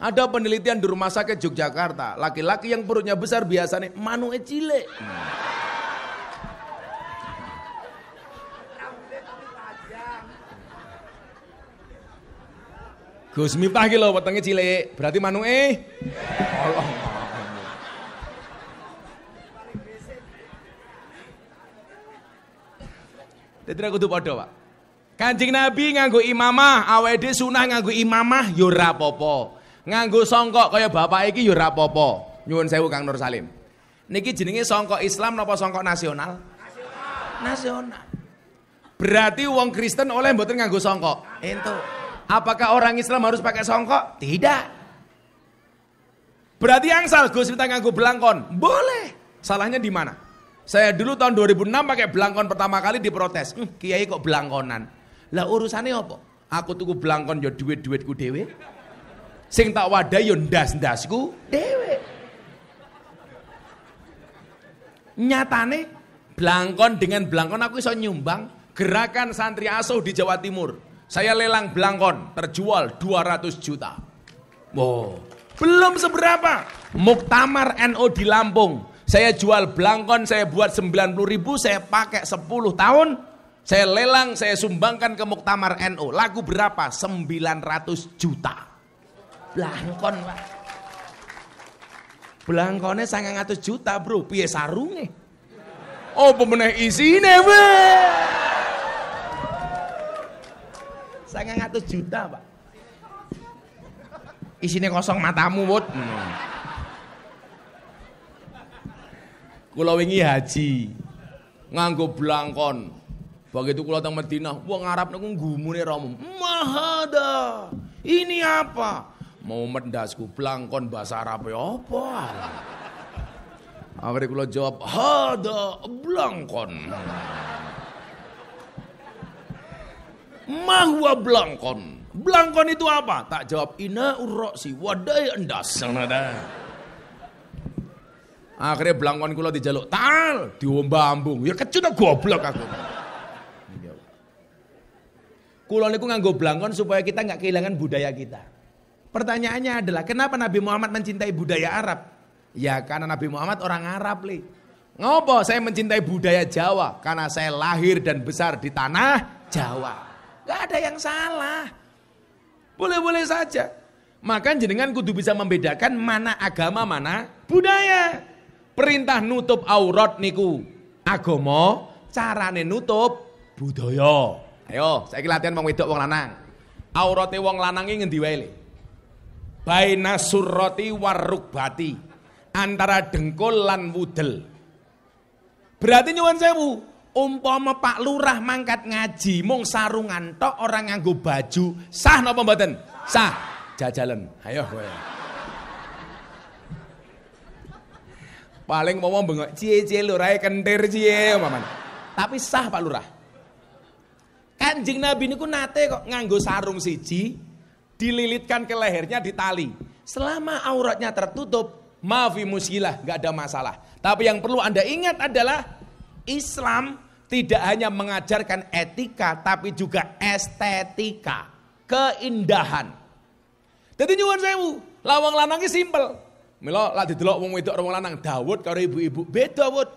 Ada penelitian di rumah sakit Yogyakarta, laki-laki yang perutnya besar biasanya manuke cilik. Gus Miftah gitu loh, wetenge cilik, berarti manuke Allah. Tidak aku tuh Pak. Kancing Nabi nganggu imamah, awd sunah nganggo imamah yura ya popo nganggu songkok kaya bapak iki yura popo Nyuwun sewu Kang Nur Salim. Niki jenenge songkok Islam napa songkok nasional? Nasional. Berarti wong Kristen oleh mboten nganggu songkok. itu Apakah orang Islam harus pakai songkok? Tidak. Berarti angsal Gus cerita nganggu belangkon. Boleh. Salahnya di mana? Saya dulu tahun 2006 pakai belangkon pertama kali diprotes. Hm, kiai kok belangkonan. Lah urusannya apa? Aku tuku belangkon yo duit-duitku dewi Sing tak wadai yo ndas-ndasku dhewe. Nyatane blangkon dengan blangkon aku iso nyumbang gerakan santri asuh di Jawa Timur. Saya lelang blangkon, terjual 200 juta. Wow, belum seberapa. Muktamar NO di Lampung. Saya jual blangkon, saya buat 90 ribu, saya pakai 10 tahun. Saya lelang, saya sumbangkan ke Muktamar NO. Lagu berapa? 900 juta. Blangkon, Pak. Blangkone 900 juta, Bro. Piye sarunge? Oh, pemeneh isine, weh. 900 juta, Pak. Isine kosong matamu, bot. Kula wingi haji. Nganggo blangkon. Begitu kula teng Madinah, wong Arab niku murni romo. Mahada. Ini apa? mau mendas gublang kon bahasa ya apa? Akhirnya kula jawab, hada blangkon. mahua blangkon. Blangkon itu apa? Tak jawab, ina urroksi, wadai endas. Akhirnya blangkon kula dijaluk, tal, diomba ambung. Ya kecut goblok aku. Iya. Kulo niku nganggo blangkon supaya kita nggak kehilangan budaya kita. Pertanyaannya adalah kenapa Nabi Muhammad mencintai budaya Arab? Ya karena Nabi Muhammad orang Arab li. Ngopo saya mencintai budaya Jawa karena saya lahir dan besar di tanah Jawa. Gak ada yang salah. Boleh-boleh saja. Maka jenengan kudu bisa membedakan mana agama, mana budaya. Perintah nutup aurat niku agomo, carane nutup budaya. Ayo, saya latihan wong wedok wong lanang. Aurate wong lanang ngendi wae baina surroti warukbati antara dengkul lan wudel berarti nyuwun sewu umpama Pak Lurah mangkat ngaji mung sarungan tok orang nganggo baju sah napa mboten sah jajalen ayo kowe paling mau bengok cie cie lurah kentir cie paman tapi sah Pak Lurah Kanjeng Nabi niku nate kok nganggo sarung siji dililitkan ke lehernya di tali. Selama auratnya tertutup, maafi musilah, nggak ada masalah. Tapi yang perlu Anda ingat adalah Islam tidak hanya mengajarkan etika, tapi juga estetika, keindahan. Jadi nyuwun sewu, lawang lanangnya simpel. Milo lah didelok wong itu wong lanang Dawud karo ibu-ibu beda Dawud.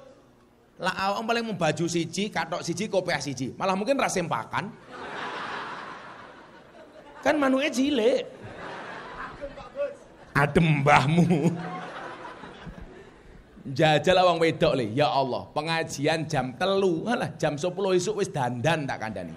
Lah awam paling membaju siji, katok siji, kopiah siji. Malah mungkin rasim pakan. Kan manuke cilik. Adem mbahmu. Jajal awang wedok le, ya Allah, pengajian jam telu, alah jam 10 esuk wis dandan tak kandani.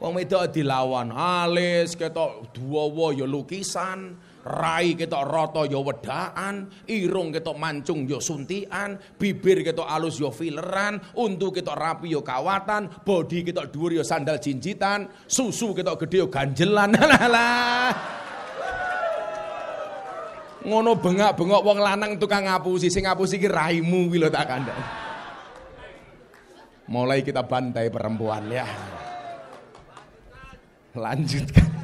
Wong wedok dilawan, alis ketok duwawa ya lukisan, rai ketok roto ya wedaan, irung ketok mancung ya suntian, bibir ketok alus ya fileran, untu ketok rapi ya kawatan, body ketok dhuwur ya sandal jinjitan, susu ketok gede ya ganjelan. [LAUGHS] Ngono bengak-bengok wong lanang tukang ngapusi, sing ngapusi iki raimu kuwi lho tak kandhani. Mulai kita bantai perempuan ya. Lanjutkan.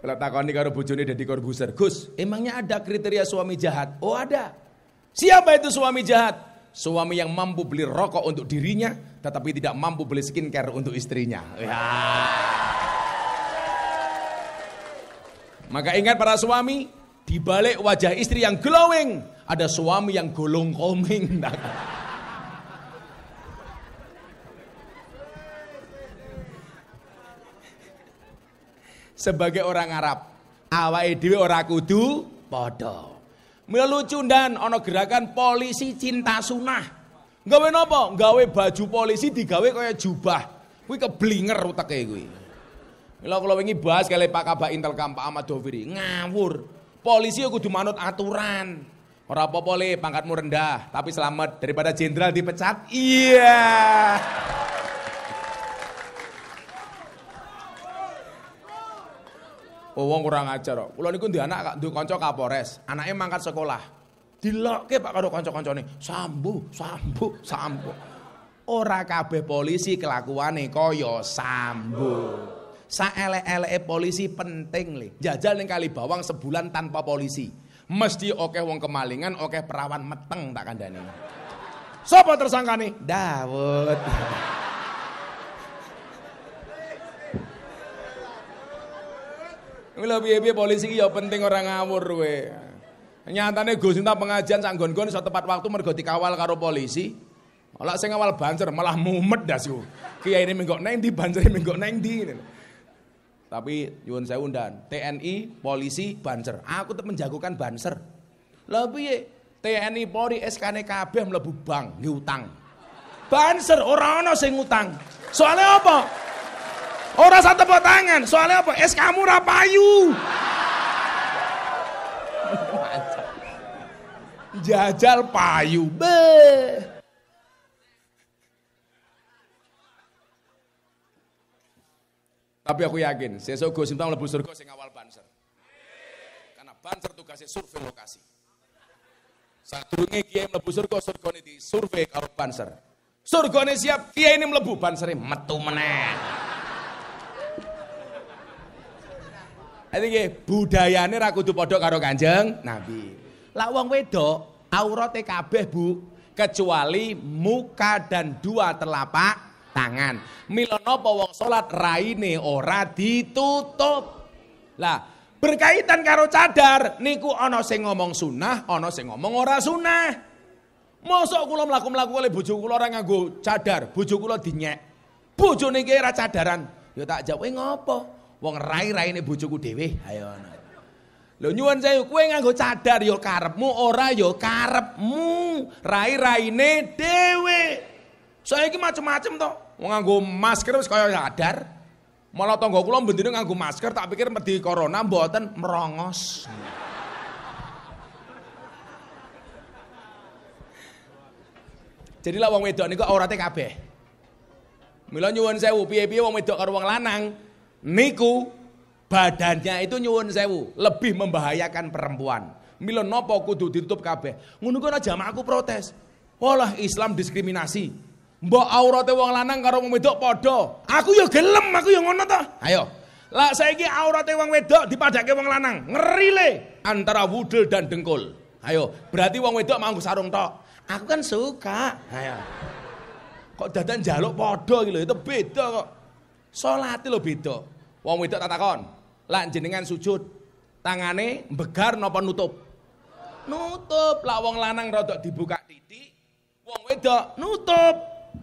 Kalau takoni karo bojone jadi korbuser. "Gus, emangnya ada kriteria suami jahat?" "Oh, ada." Siapa itu suami jahat? Suami yang mampu beli rokok untuk dirinya tetapi tidak mampu beli skincare untuk istrinya. Ya. Maka ingat para suami, di balik wajah istri yang glowing ada suami yang golong koming. sebagai orang Arab. Awai dewi ora kudu podo. melucu dan ono gerakan polisi cinta sunnah. Gawe nopo? Gawe baju polisi digawe kaya jubah. Kui keblinger uteke kuwi. Mila kalau ingin bahas kali Pak Kabak Intel Kampak Ahmad Doviri, ngawur. Polisi aku ya manut aturan. Ora apa boleh, pangkatmu rendah, tapi selamat daripada jenderal dipecat. Iya. Yeah. Oh wong kurang ajar kok. Kula niku ndek anak di kanca Kapolres, anake mangkat sekolah. Dilokke Pak karo kanca-kancane, sambu, sambu, sambu. Ora kabeh polisi kelakuane koyo, sambu. Saelek-eleke polisi penting nih. Jajal ning kali bawang sebulan tanpa polisi. Mesti oke, wong kemalingan, oke perawan meteng tak kandani. Sopo tersangka nih? Dawud. lebih biaya polisi ya penting orang ngawur nyata Nyatane Gus Sinta pengajian sang gon-gon iso tepat waktu mergo dikawal karo polisi. malah sing awal banser malah mumet dah sih kia ini minggu neng di banjir minggu neng di. Tapi Yun saya undang TNI, polisi, banser. Aku tetap menjagokan banser. Lebih TNI, Polri, SKN, e KB melebu bank, ngutang. Banser, orang-orang sing ngutang. Soalnya apa? Orang oh, satu tepuk tangan. Soalnya apa? Es kamu rapayu. Jajal payu. Be. Tapi aku yakin, sesuk Gus Sinta mlebu surga sing awal banser. Karena banser tugasnya survei lokasi. Satu ini kiai melebu surga ini di survei kalau banser. ini siap kiai ini melebu bansere metu meneng. Ini budayanya budayane ragu podok podok karo Kanjeng Nabi. Lah wong wedok aurate kabeh, Bu, kecuali muka dan dua telapak tangan. Mila nopo wong salat raine ora ditutup. Lah, berkaitan karo cadar niku ono sing ngomong sunah ana sing ngomong ora sunnah. mosok kula melaku melaku kali bojo kula ora nganggo cadar bojo kula dinyek bojone ki ora cadaran ya tak jawab ngopo Wong rai rai ini bujuku dewi Ayo ana. lo nyuwun saya kue nganggo cadar ya karepmu ora ya karepmu. rai rai ini dewi soalnya so, macem-macem to. Wong nganggo masker wis kaya cadar. Malah tangga kulon bendina nganggo masker tak pikir mati corona buatan merongos. Jadi lah wong wedok niku aurate kabeh. Mila nyuwun sewu piye-piye wong wedok karo wong lanang niku badannya itu nyuwun sewu, lebih membahayakan perempuan. milo nopo kudu ditutup kabeh. Ngono kuwi aku protes. Walah Islam diskriminasi. Mbok aurate wong lanang karo wong wedok padha. Aku ya gelem, aku ya ngono ta. Ayo. Lah saiki aurate wong wedok dipadake wong lanang. Ngerile antara wudel dan dengkul. Ayo, berarti wong wedok manggo sarung tok. Aku kan suka. Ayo. Kok dadan jaluk padha iki lho, itu beda kok. Salat lo beda. Wong wedok tatakon, "Lak jenengan sujud, tangane mbegar napa nutup?" Nutup. Lak wong lanang rodok dibuka titik, wong wedok nutup.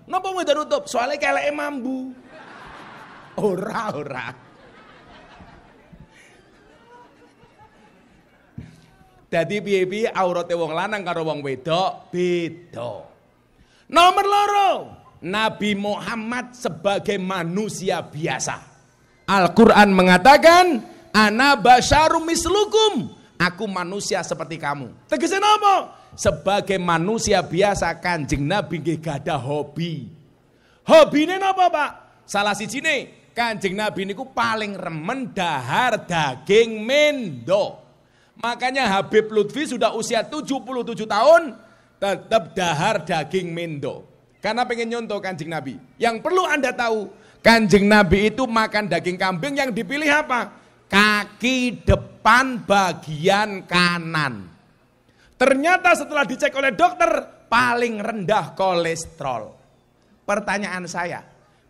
Napa wedok nutup? Soale keleke mambu. [LAUGHS] Ora, ora. Jadi piye-piye aurate wong lanang karo wong wedok beda. Nomor loro, Nabi Muhammad sebagai manusia biasa. Al-Quran mengatakan, Ana basyarum mislukum. Aku manusia seperti kamu. Tegesin apa? Sebagai manusia biasa kanjeng Nabi gak ada hobi. Hobi ini apa, Pak? Salah si kan Kanjeng Nabi ku paling remen dahar daging mendo. Makanya Habib Lutfi sudah usia 77 tahun tetap dahar daging mendo. Karena pengen nyontoh kanjeng Nabi. Yang perlu Anda tahu, kanjeng Nabi itu makan daging kambing yang dipilih apa? Kaki depan bagian kanan. Ternyata setelah dicek oleh dokter, paling rendah kolesterol. Pertanyaan saya,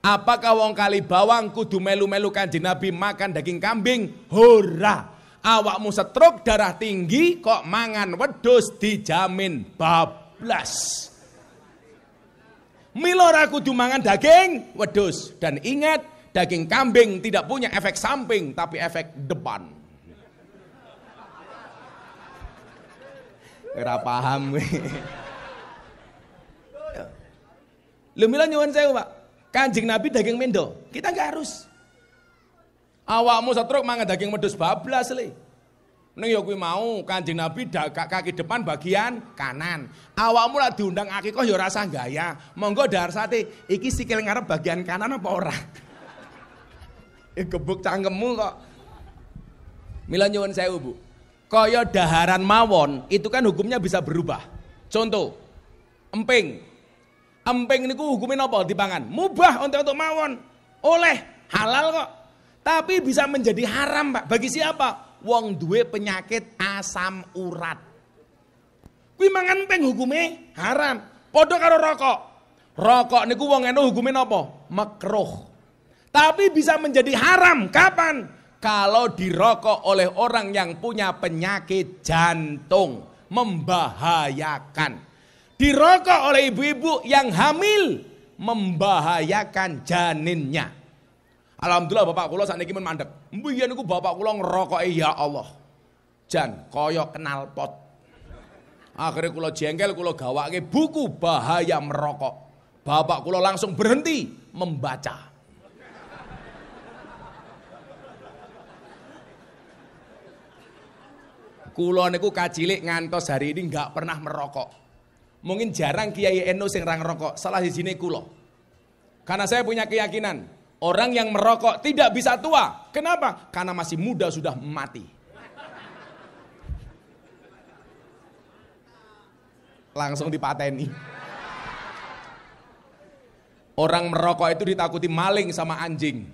apakah wong kali bawang kudu melu-melu kanjeng Nabi makan daging kambing? Hora! Awakmu setruk darah tinggi kok mangan wedus dijamin bablas. Milor aku kudu daging wedus dan ingat daging kambing tidak punya efek samping tapi efek depan. Kira paham Lu mila nyuwun saya Pak. Kanjeng Nabi daging mendo. Kita nggak harus. Awakmu setruk mangan daging wedus bablas le. Neng Yogi ya kuwi mau Kanjeng Nabi kaki depan bagian kanan. Awakmu lak diundang akikah yo rasa gaya. Monggo darsate iki sikil ngarep bagian kanan apa ora? [LAUGHS] Ya gebuk cangkemmu kok. Mila nyuwun sewu, Bu. Kaya daharan mawon itu kan hukumnya bisa berubah. Contoh, emping. Emping niku hukumnya di dipangan? Mubah untuk untuk mawon. Oleh halal kok. Tapi bisa menjadi haram, Pak. Bagi siapa? wong duwe penyakit asam urat. Kuwi mangan ping hukume haram, padha karo rokok. Rokok niku wong eno hukume napa? Makruh. Tapi bisa menjadi haram kapan? Kalau dirokok oleh orang yang punya penyakit jantung, membahayakan. Dirokok oleh ibu-ibu yang hamil, membahayakan janinnya. Alhamdulillah bapak kula saat ini mandek. Mbiyen niku bapak kula ngerokok ya Allah. Jan kaya kenal pot. Akhirnya kula jengkel kula gawake buku bahaya merokok. Bapak kula langsung berhenti membaca. Kulo niku kacilik ngantos hari ini nggak pernah merokok. Mungkin jarang Kiai Eno sing rang rokok, salah di sini kulo. Karena saya punya keyakinan, Orang yang merokok tidak bisa tua. Kenapa? Karena masih muda sudah mati. Langsung dipateni. Orang merokok itu ditakuti maling sama anjing.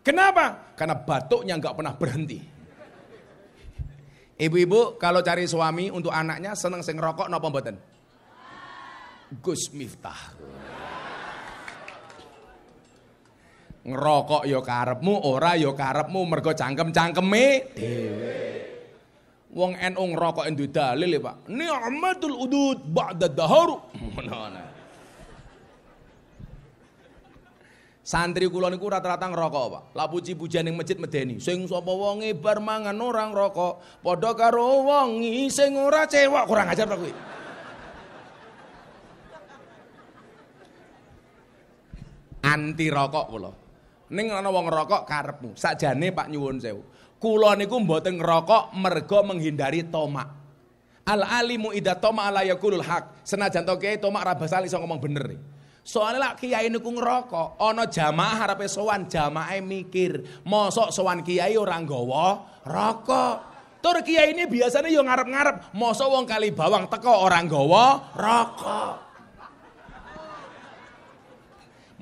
Kenapa? Karena batuknya nggak pernah berhenti. Ibu-ibu kalau cari suami untuk anaknya seneng sing rokok no mboten? Gus Miftah ngerokok yo ya karepmu ora yo ya karepmu mergo cangkem-cangkeme me. wong NU ngerokok itu dalil ya Pak amatul udud ba'da dahar Santri kula niku rata-rata ngerokok, Pak. Lah puji-pujian yang masjid medeni. Sing sapa wonge bar mangan ngerokok, padha karo wong sing ora cewek kurang ajar pak. kuwi. Anti rokok kula. Ning ana wong rokok karepmu. Sakjane Pak nyuwun sewu. Kula niku mboten ngerokok mergo menghindari tomak. Al alimu ida toma ala yaqulul hak, Senajan toke kiai tomak ra basal iso ngomong bener. E. Soalnya lah kiai niku ngerokok, ono jamaah harape sowan, jamaah e mikir, mosok sowan kiai orang gowo rokok. Tur kiai ini biasanya yo ngarep-ngarep, mosok wong kali bawang teko orang gowo rokok.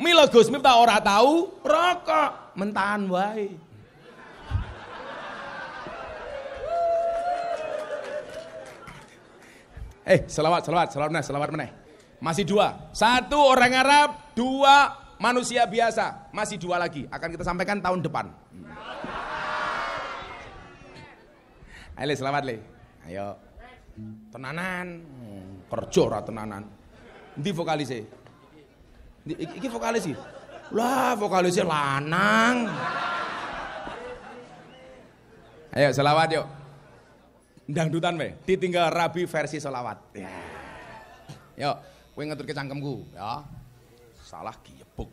Milo Gus Miftah ora tahu rokok, mentahan wae. Eh, selawat, selawat, selawat meneh, selawat meneh. Masih dua. Satu orang Arab, dua manusia biasa. Masih dua lagi. Akan kita sampaikan tahun depan. Hmm. Ayo, selamat le. Ayo. Tenanan. Hmm, kerja ora tenanan. Ndi vokalise? Ini vokalis sih, Lah vokalisnya e lanang. Ayo selawat yuk. Dangdutan weh, ditinggal Rabi versi selawat. Ya. Yuk, kowe ngatur ke cangkemku ya. Salah giyebuk.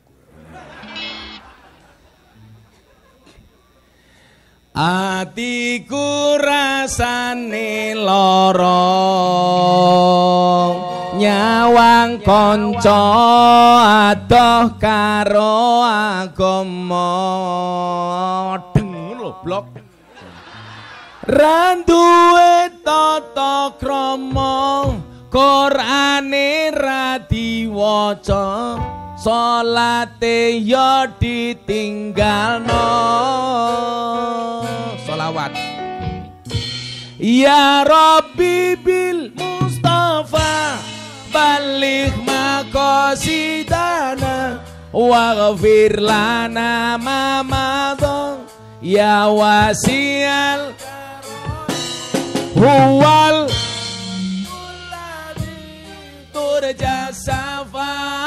Atiku rasane lorong. nyawang kanca adoh karo agama dengul blok randuwe tata krama qurane radiwaca salate yo ditinggalno selawat ya rabbi bilmu balik makosidana Waghfir lana mamadon Ya wasial Huwal Turja safatu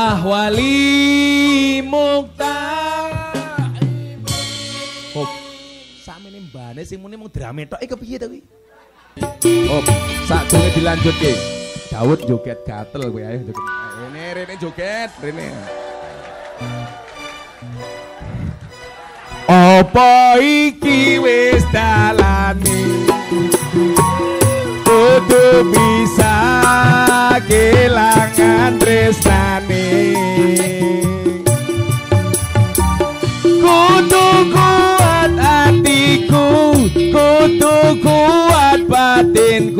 Ahwali muktar bane sing muni mung drame tok iki eh, kepiye to kuwi? Oh, sakjane dilanjutke. Daud joget gatel kowe ayo joget. Rene rene joget, rene. Apa iki wis dalane? Kudu bisa kelangan tresnane. kudu kuat batinku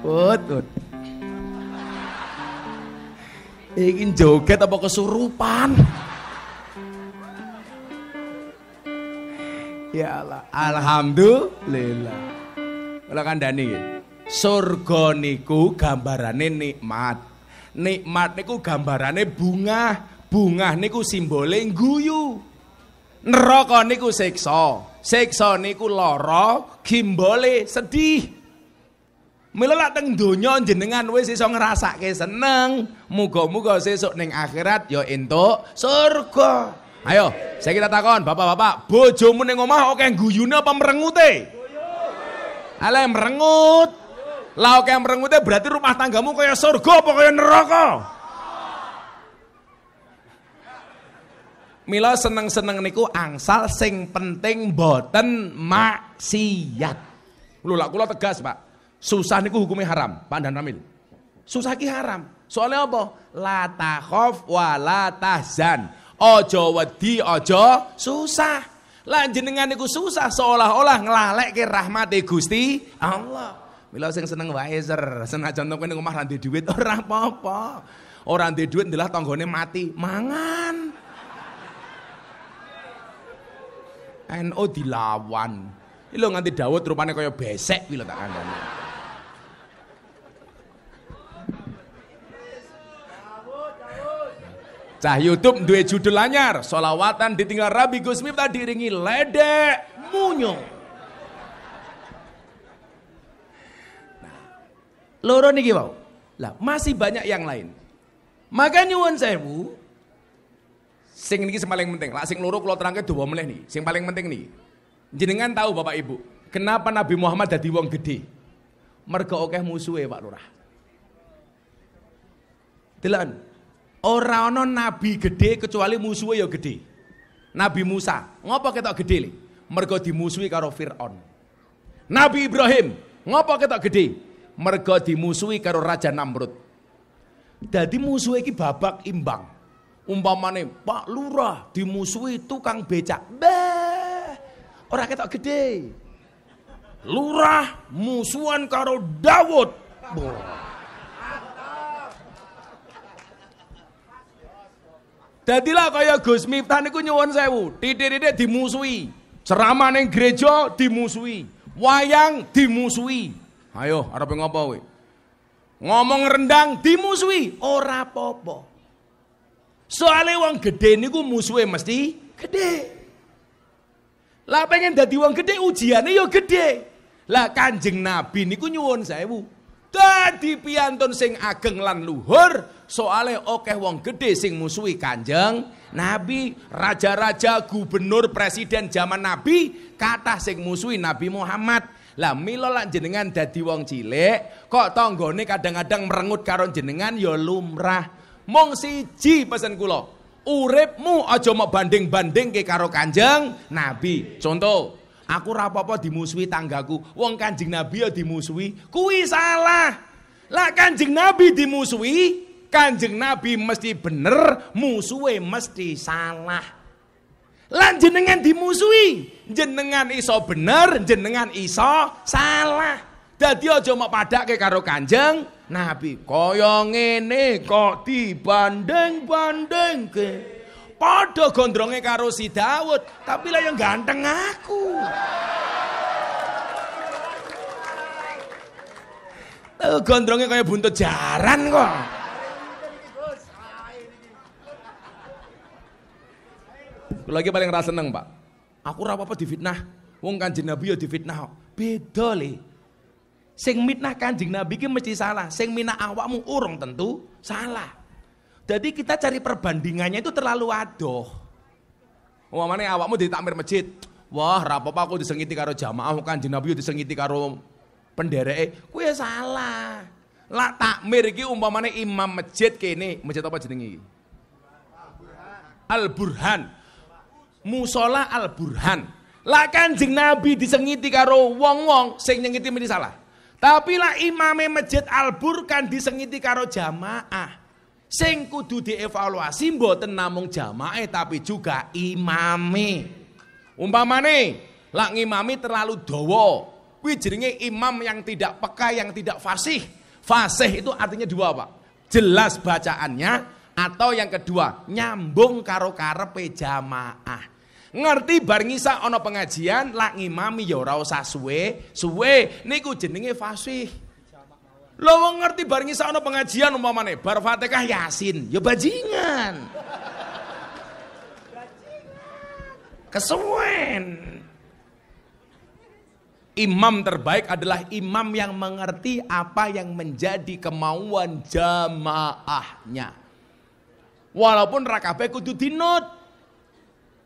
Ut, ut. Ingin joget apa kesurupan? Ya Allah, alhamdulillah. Kalau kan Dani, ya, surga niku gambarane nikmat. Nikmat niku gambarane bunga, bunga niku simbole guyu. Neraka niku siksa, siksa niku lara, gimbole sedih. Mila teng donya jenengan wis iso ngrasake seneng. Muga-muga sesuk ning akhirat ya entuk surga. Ayo, saya kita takon, bapak-bapak, bojomu ning omah oke guyune apa merengute? Ala merengut. Lah oke merengute berarti rumah tanggamu kaya surga apa kaya neraka? Mila seneng-seneng niku angsal sing penting boten maksiat. Lula kula tegas, Pak. Susah niku hukumnya haram, Pak Dan Ramil. Susah ki haram. Soalnya apa? La takhaf wa la Ojo wedi, ojo susah. Lah jenengan niku susah seolah-olah nglalekke rahmate Gusti Allah. Mila sing seneng wae ser, senajan to kene omah ra duit [LAUGHS] ora apa-apa. Ora ndek duit ndelah tanggane mati, mangan. NO dilawan. ilo nganti Daud rupane kaya besek iki tak kandhani. Cah YouTube duwe judul anyar, solawatan ditinggal Rabi Gus Miftah diringi ledek munyung. Nah, loro niki gimau, Lah, masih banyak yang lain. Maka nyuwun sewu sing niki paling penting. Lah sing loro kula terangke dawa meneh niki. Sing paling penting niki. Jenengan tahu Bapak Ibu, kenapa Nabi Muhammad jadi wong gede? Mergo akeh musuhe Pak Lurah. Delan, Ora ana nabi gede kecuali musuhe ya gede. Nabi Musa, ngopo ketok gede le? Mergo dimusuhi karo Firaun. Nabi Ibrahim, ngopo ketok gede? Mergo dimusuhi karo Raja Namrud. Jadi musuhe iki babak imbang. Umpamane Pak Lurah dimusuhi tukang becak. Be. ora ketok gede. Lurah musuhan karo Dawud. Boh. Dadilah kaya Gus Miftah niku nyuwun sewu, titik-titik dimusuhi. Ceramah ning gereja dimusuhi, wayang dimusuhi. Ayo, arep ngopo kowe? Ngomong rendang dimusuhi, ora apa-apa. Soale wong gedhe niku musuhe mesti gede, Lah pengen dadi wong gedhe ujiane ya gede, Lah Kanjeng Nabi niku nyuwun sewu. Dadi piantun sing ageng lan luhur, soale okeh wong gede sing musuhi Kanjeng Nabi, raja-raja, gubernur, presiden zaman Nabi kata sing musuhi Nabi Muhammad. Lah milo lan jenengan dadi wong cilik, kok tonggone kadang-kadang merengut karo jenengan ya lumrah. Mung siji pesen kula, uripmu aja mau banding-banding ke karo Kanjeng Nabi. Contoh, aku rapopo di dimusuhi tanggaku, wong Kanjeng Nabi ya dimusuhi, kuwi salah. Lah Kanjeng Nabi dimusuhi, Kanjeng Nabi mesti bener, musuhe mesti salah. Lan jenengan dimusuhi, jenengan iso bener, jenengan iso salah. Jadi aja mau pada ke karo Kanjeng Nabi. Kaya ngene kok dibanding banding ke Padha gondrongnya karo si Daud, tapi lah yang ganteng aku. Tuh eh, gondrongnya kayak buntut jaran kok. Kalau lagi paling rasa seneng pak. Aku rapa apa difitnah. Wong kanjeng Nabi ya difitnah. Beda le. Sing mitnah kanjeng Nabi ki mesti salah. Sing mina awakmu urung tentu salah. Jadi kita cari perbandingannya itu terlalu adoh. mana awakmu di tamir masjid. Wah, apa aku disengiti karo jamaah kanjeng Nabi ya disengiti karo pendereke. Kuwi ya salah. Lah takmir iki umpamane imam masjid kene, masjid apa jenenge iki? Al Burhan musola al burhan lah kanjeng nabi disengiti karo wong wong sing nyengiti ini salah tapi lah imame masjid al burhan disengiti karo jamaah sing kudu dievaluasi mboten namung jamaah tapi juga imame umpamane lah ngimami terlalu dowo, kuwi imam yang tidak peka yang tidak fasih fasih itu artinya dua pak jelas bacaannya atau yang kedua, nyambung karo karepe jamaah. Ngerti bar ngisa ana pengajian lak ngimami ya ora usah suwe, suwe niku jenenge fasih. lo ngerti bar ngisa ana pengajian umpamane bar Fatihah Yasin, ya bajingan. Kesuwen. Imam terbaik adalah imam yang mengerti apa yang menjadi kemauan jamaahnya. Walaupun rakabe kudu dinut.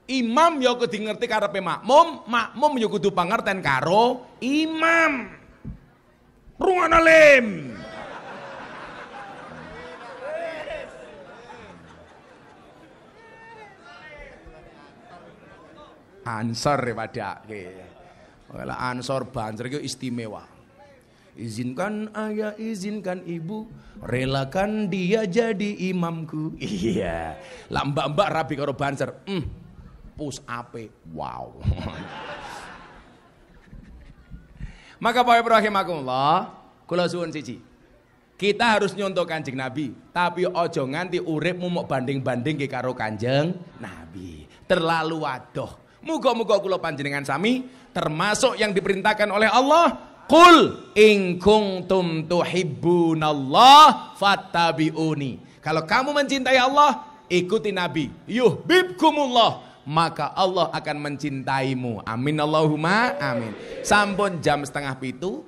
Imam ya kudu ngerti karepe makmum, makmum ya kudu pangerten karo imam. rungan alim Ansor ya pada ansor banser itu istimewa. Izinkan ayah, izinkan ibu, relakan dia jadi imamku. [LAUGHS] Iya. lambak mbak rapi karo banser. Hmm. Pus ape. Wow. [LAUGHS] Maka Pak Ibrahim Allah kula suwun cici. Kita harus nyontoh Kanjeng Nabi, tapi ojo nganti urip mau banding-banding ke karo Kanjeng Nabi. Terlalu wadoh. Muga-muga kula panjenengan sami termasuk yang diperintahkan oleh Allah Qul in kuntum tuhibbunallah fattabi'uni. Kalau kamu mencintai Allah, ikuti Nabi. Yuhibbukumullah maka Allah akan mencintaimu. Amin Allahumma amin. Sampun jam setengah pitu.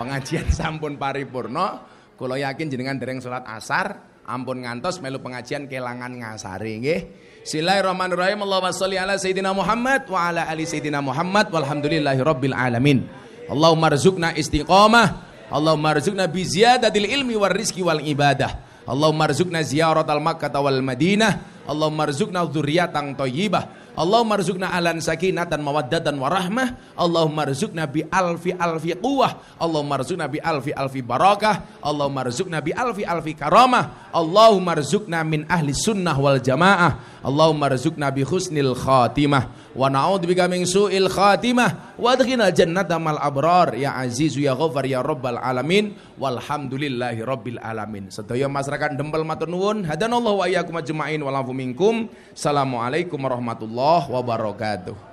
Pengajian sampun paripurno. Kalau yakin jenengan dereng sholat asar. Ampun ngantos melu pengajian kelangan ngasari nggih. Bismillahirrahmanirrahim. Allahumma shalli ala sayyidina Muhammad wa ala ali sayyidina Muhammad walhamdulillahi rabbil alamin. Allahumma rzuqna istiqamah. Allahumma rzuqna bi ziyadatil ilmi war rizqi wal ibadah. Allahumma rzuqna ziyarat Makkah wal Madinah. Allahumma rzuqna dzurriatan thayyibah. Allahumma rizukna alan sakinatan dan warahmah. Allahumma rizukna bi alfi alfi quwah. Allahumma rizukna bi alfi alfi barakah. Allahumma rizukna bi alfi alfi karamah. Allahumma rizukna min ahli sunnah wal jamaah. Allahumma rizukna bi husnil khatimah wa na'udzubika min su'il khatimah wa adkhilna jannata mal abrar ya azizu ya ghafar ya rabbal alamin walhamdulillahi rabbil alamin sedaya masyarakat dempel matur nuwun hadanallahu wa iyyakum ajmain wa minkum assalamualaikum warahmatullahi wabarakatuh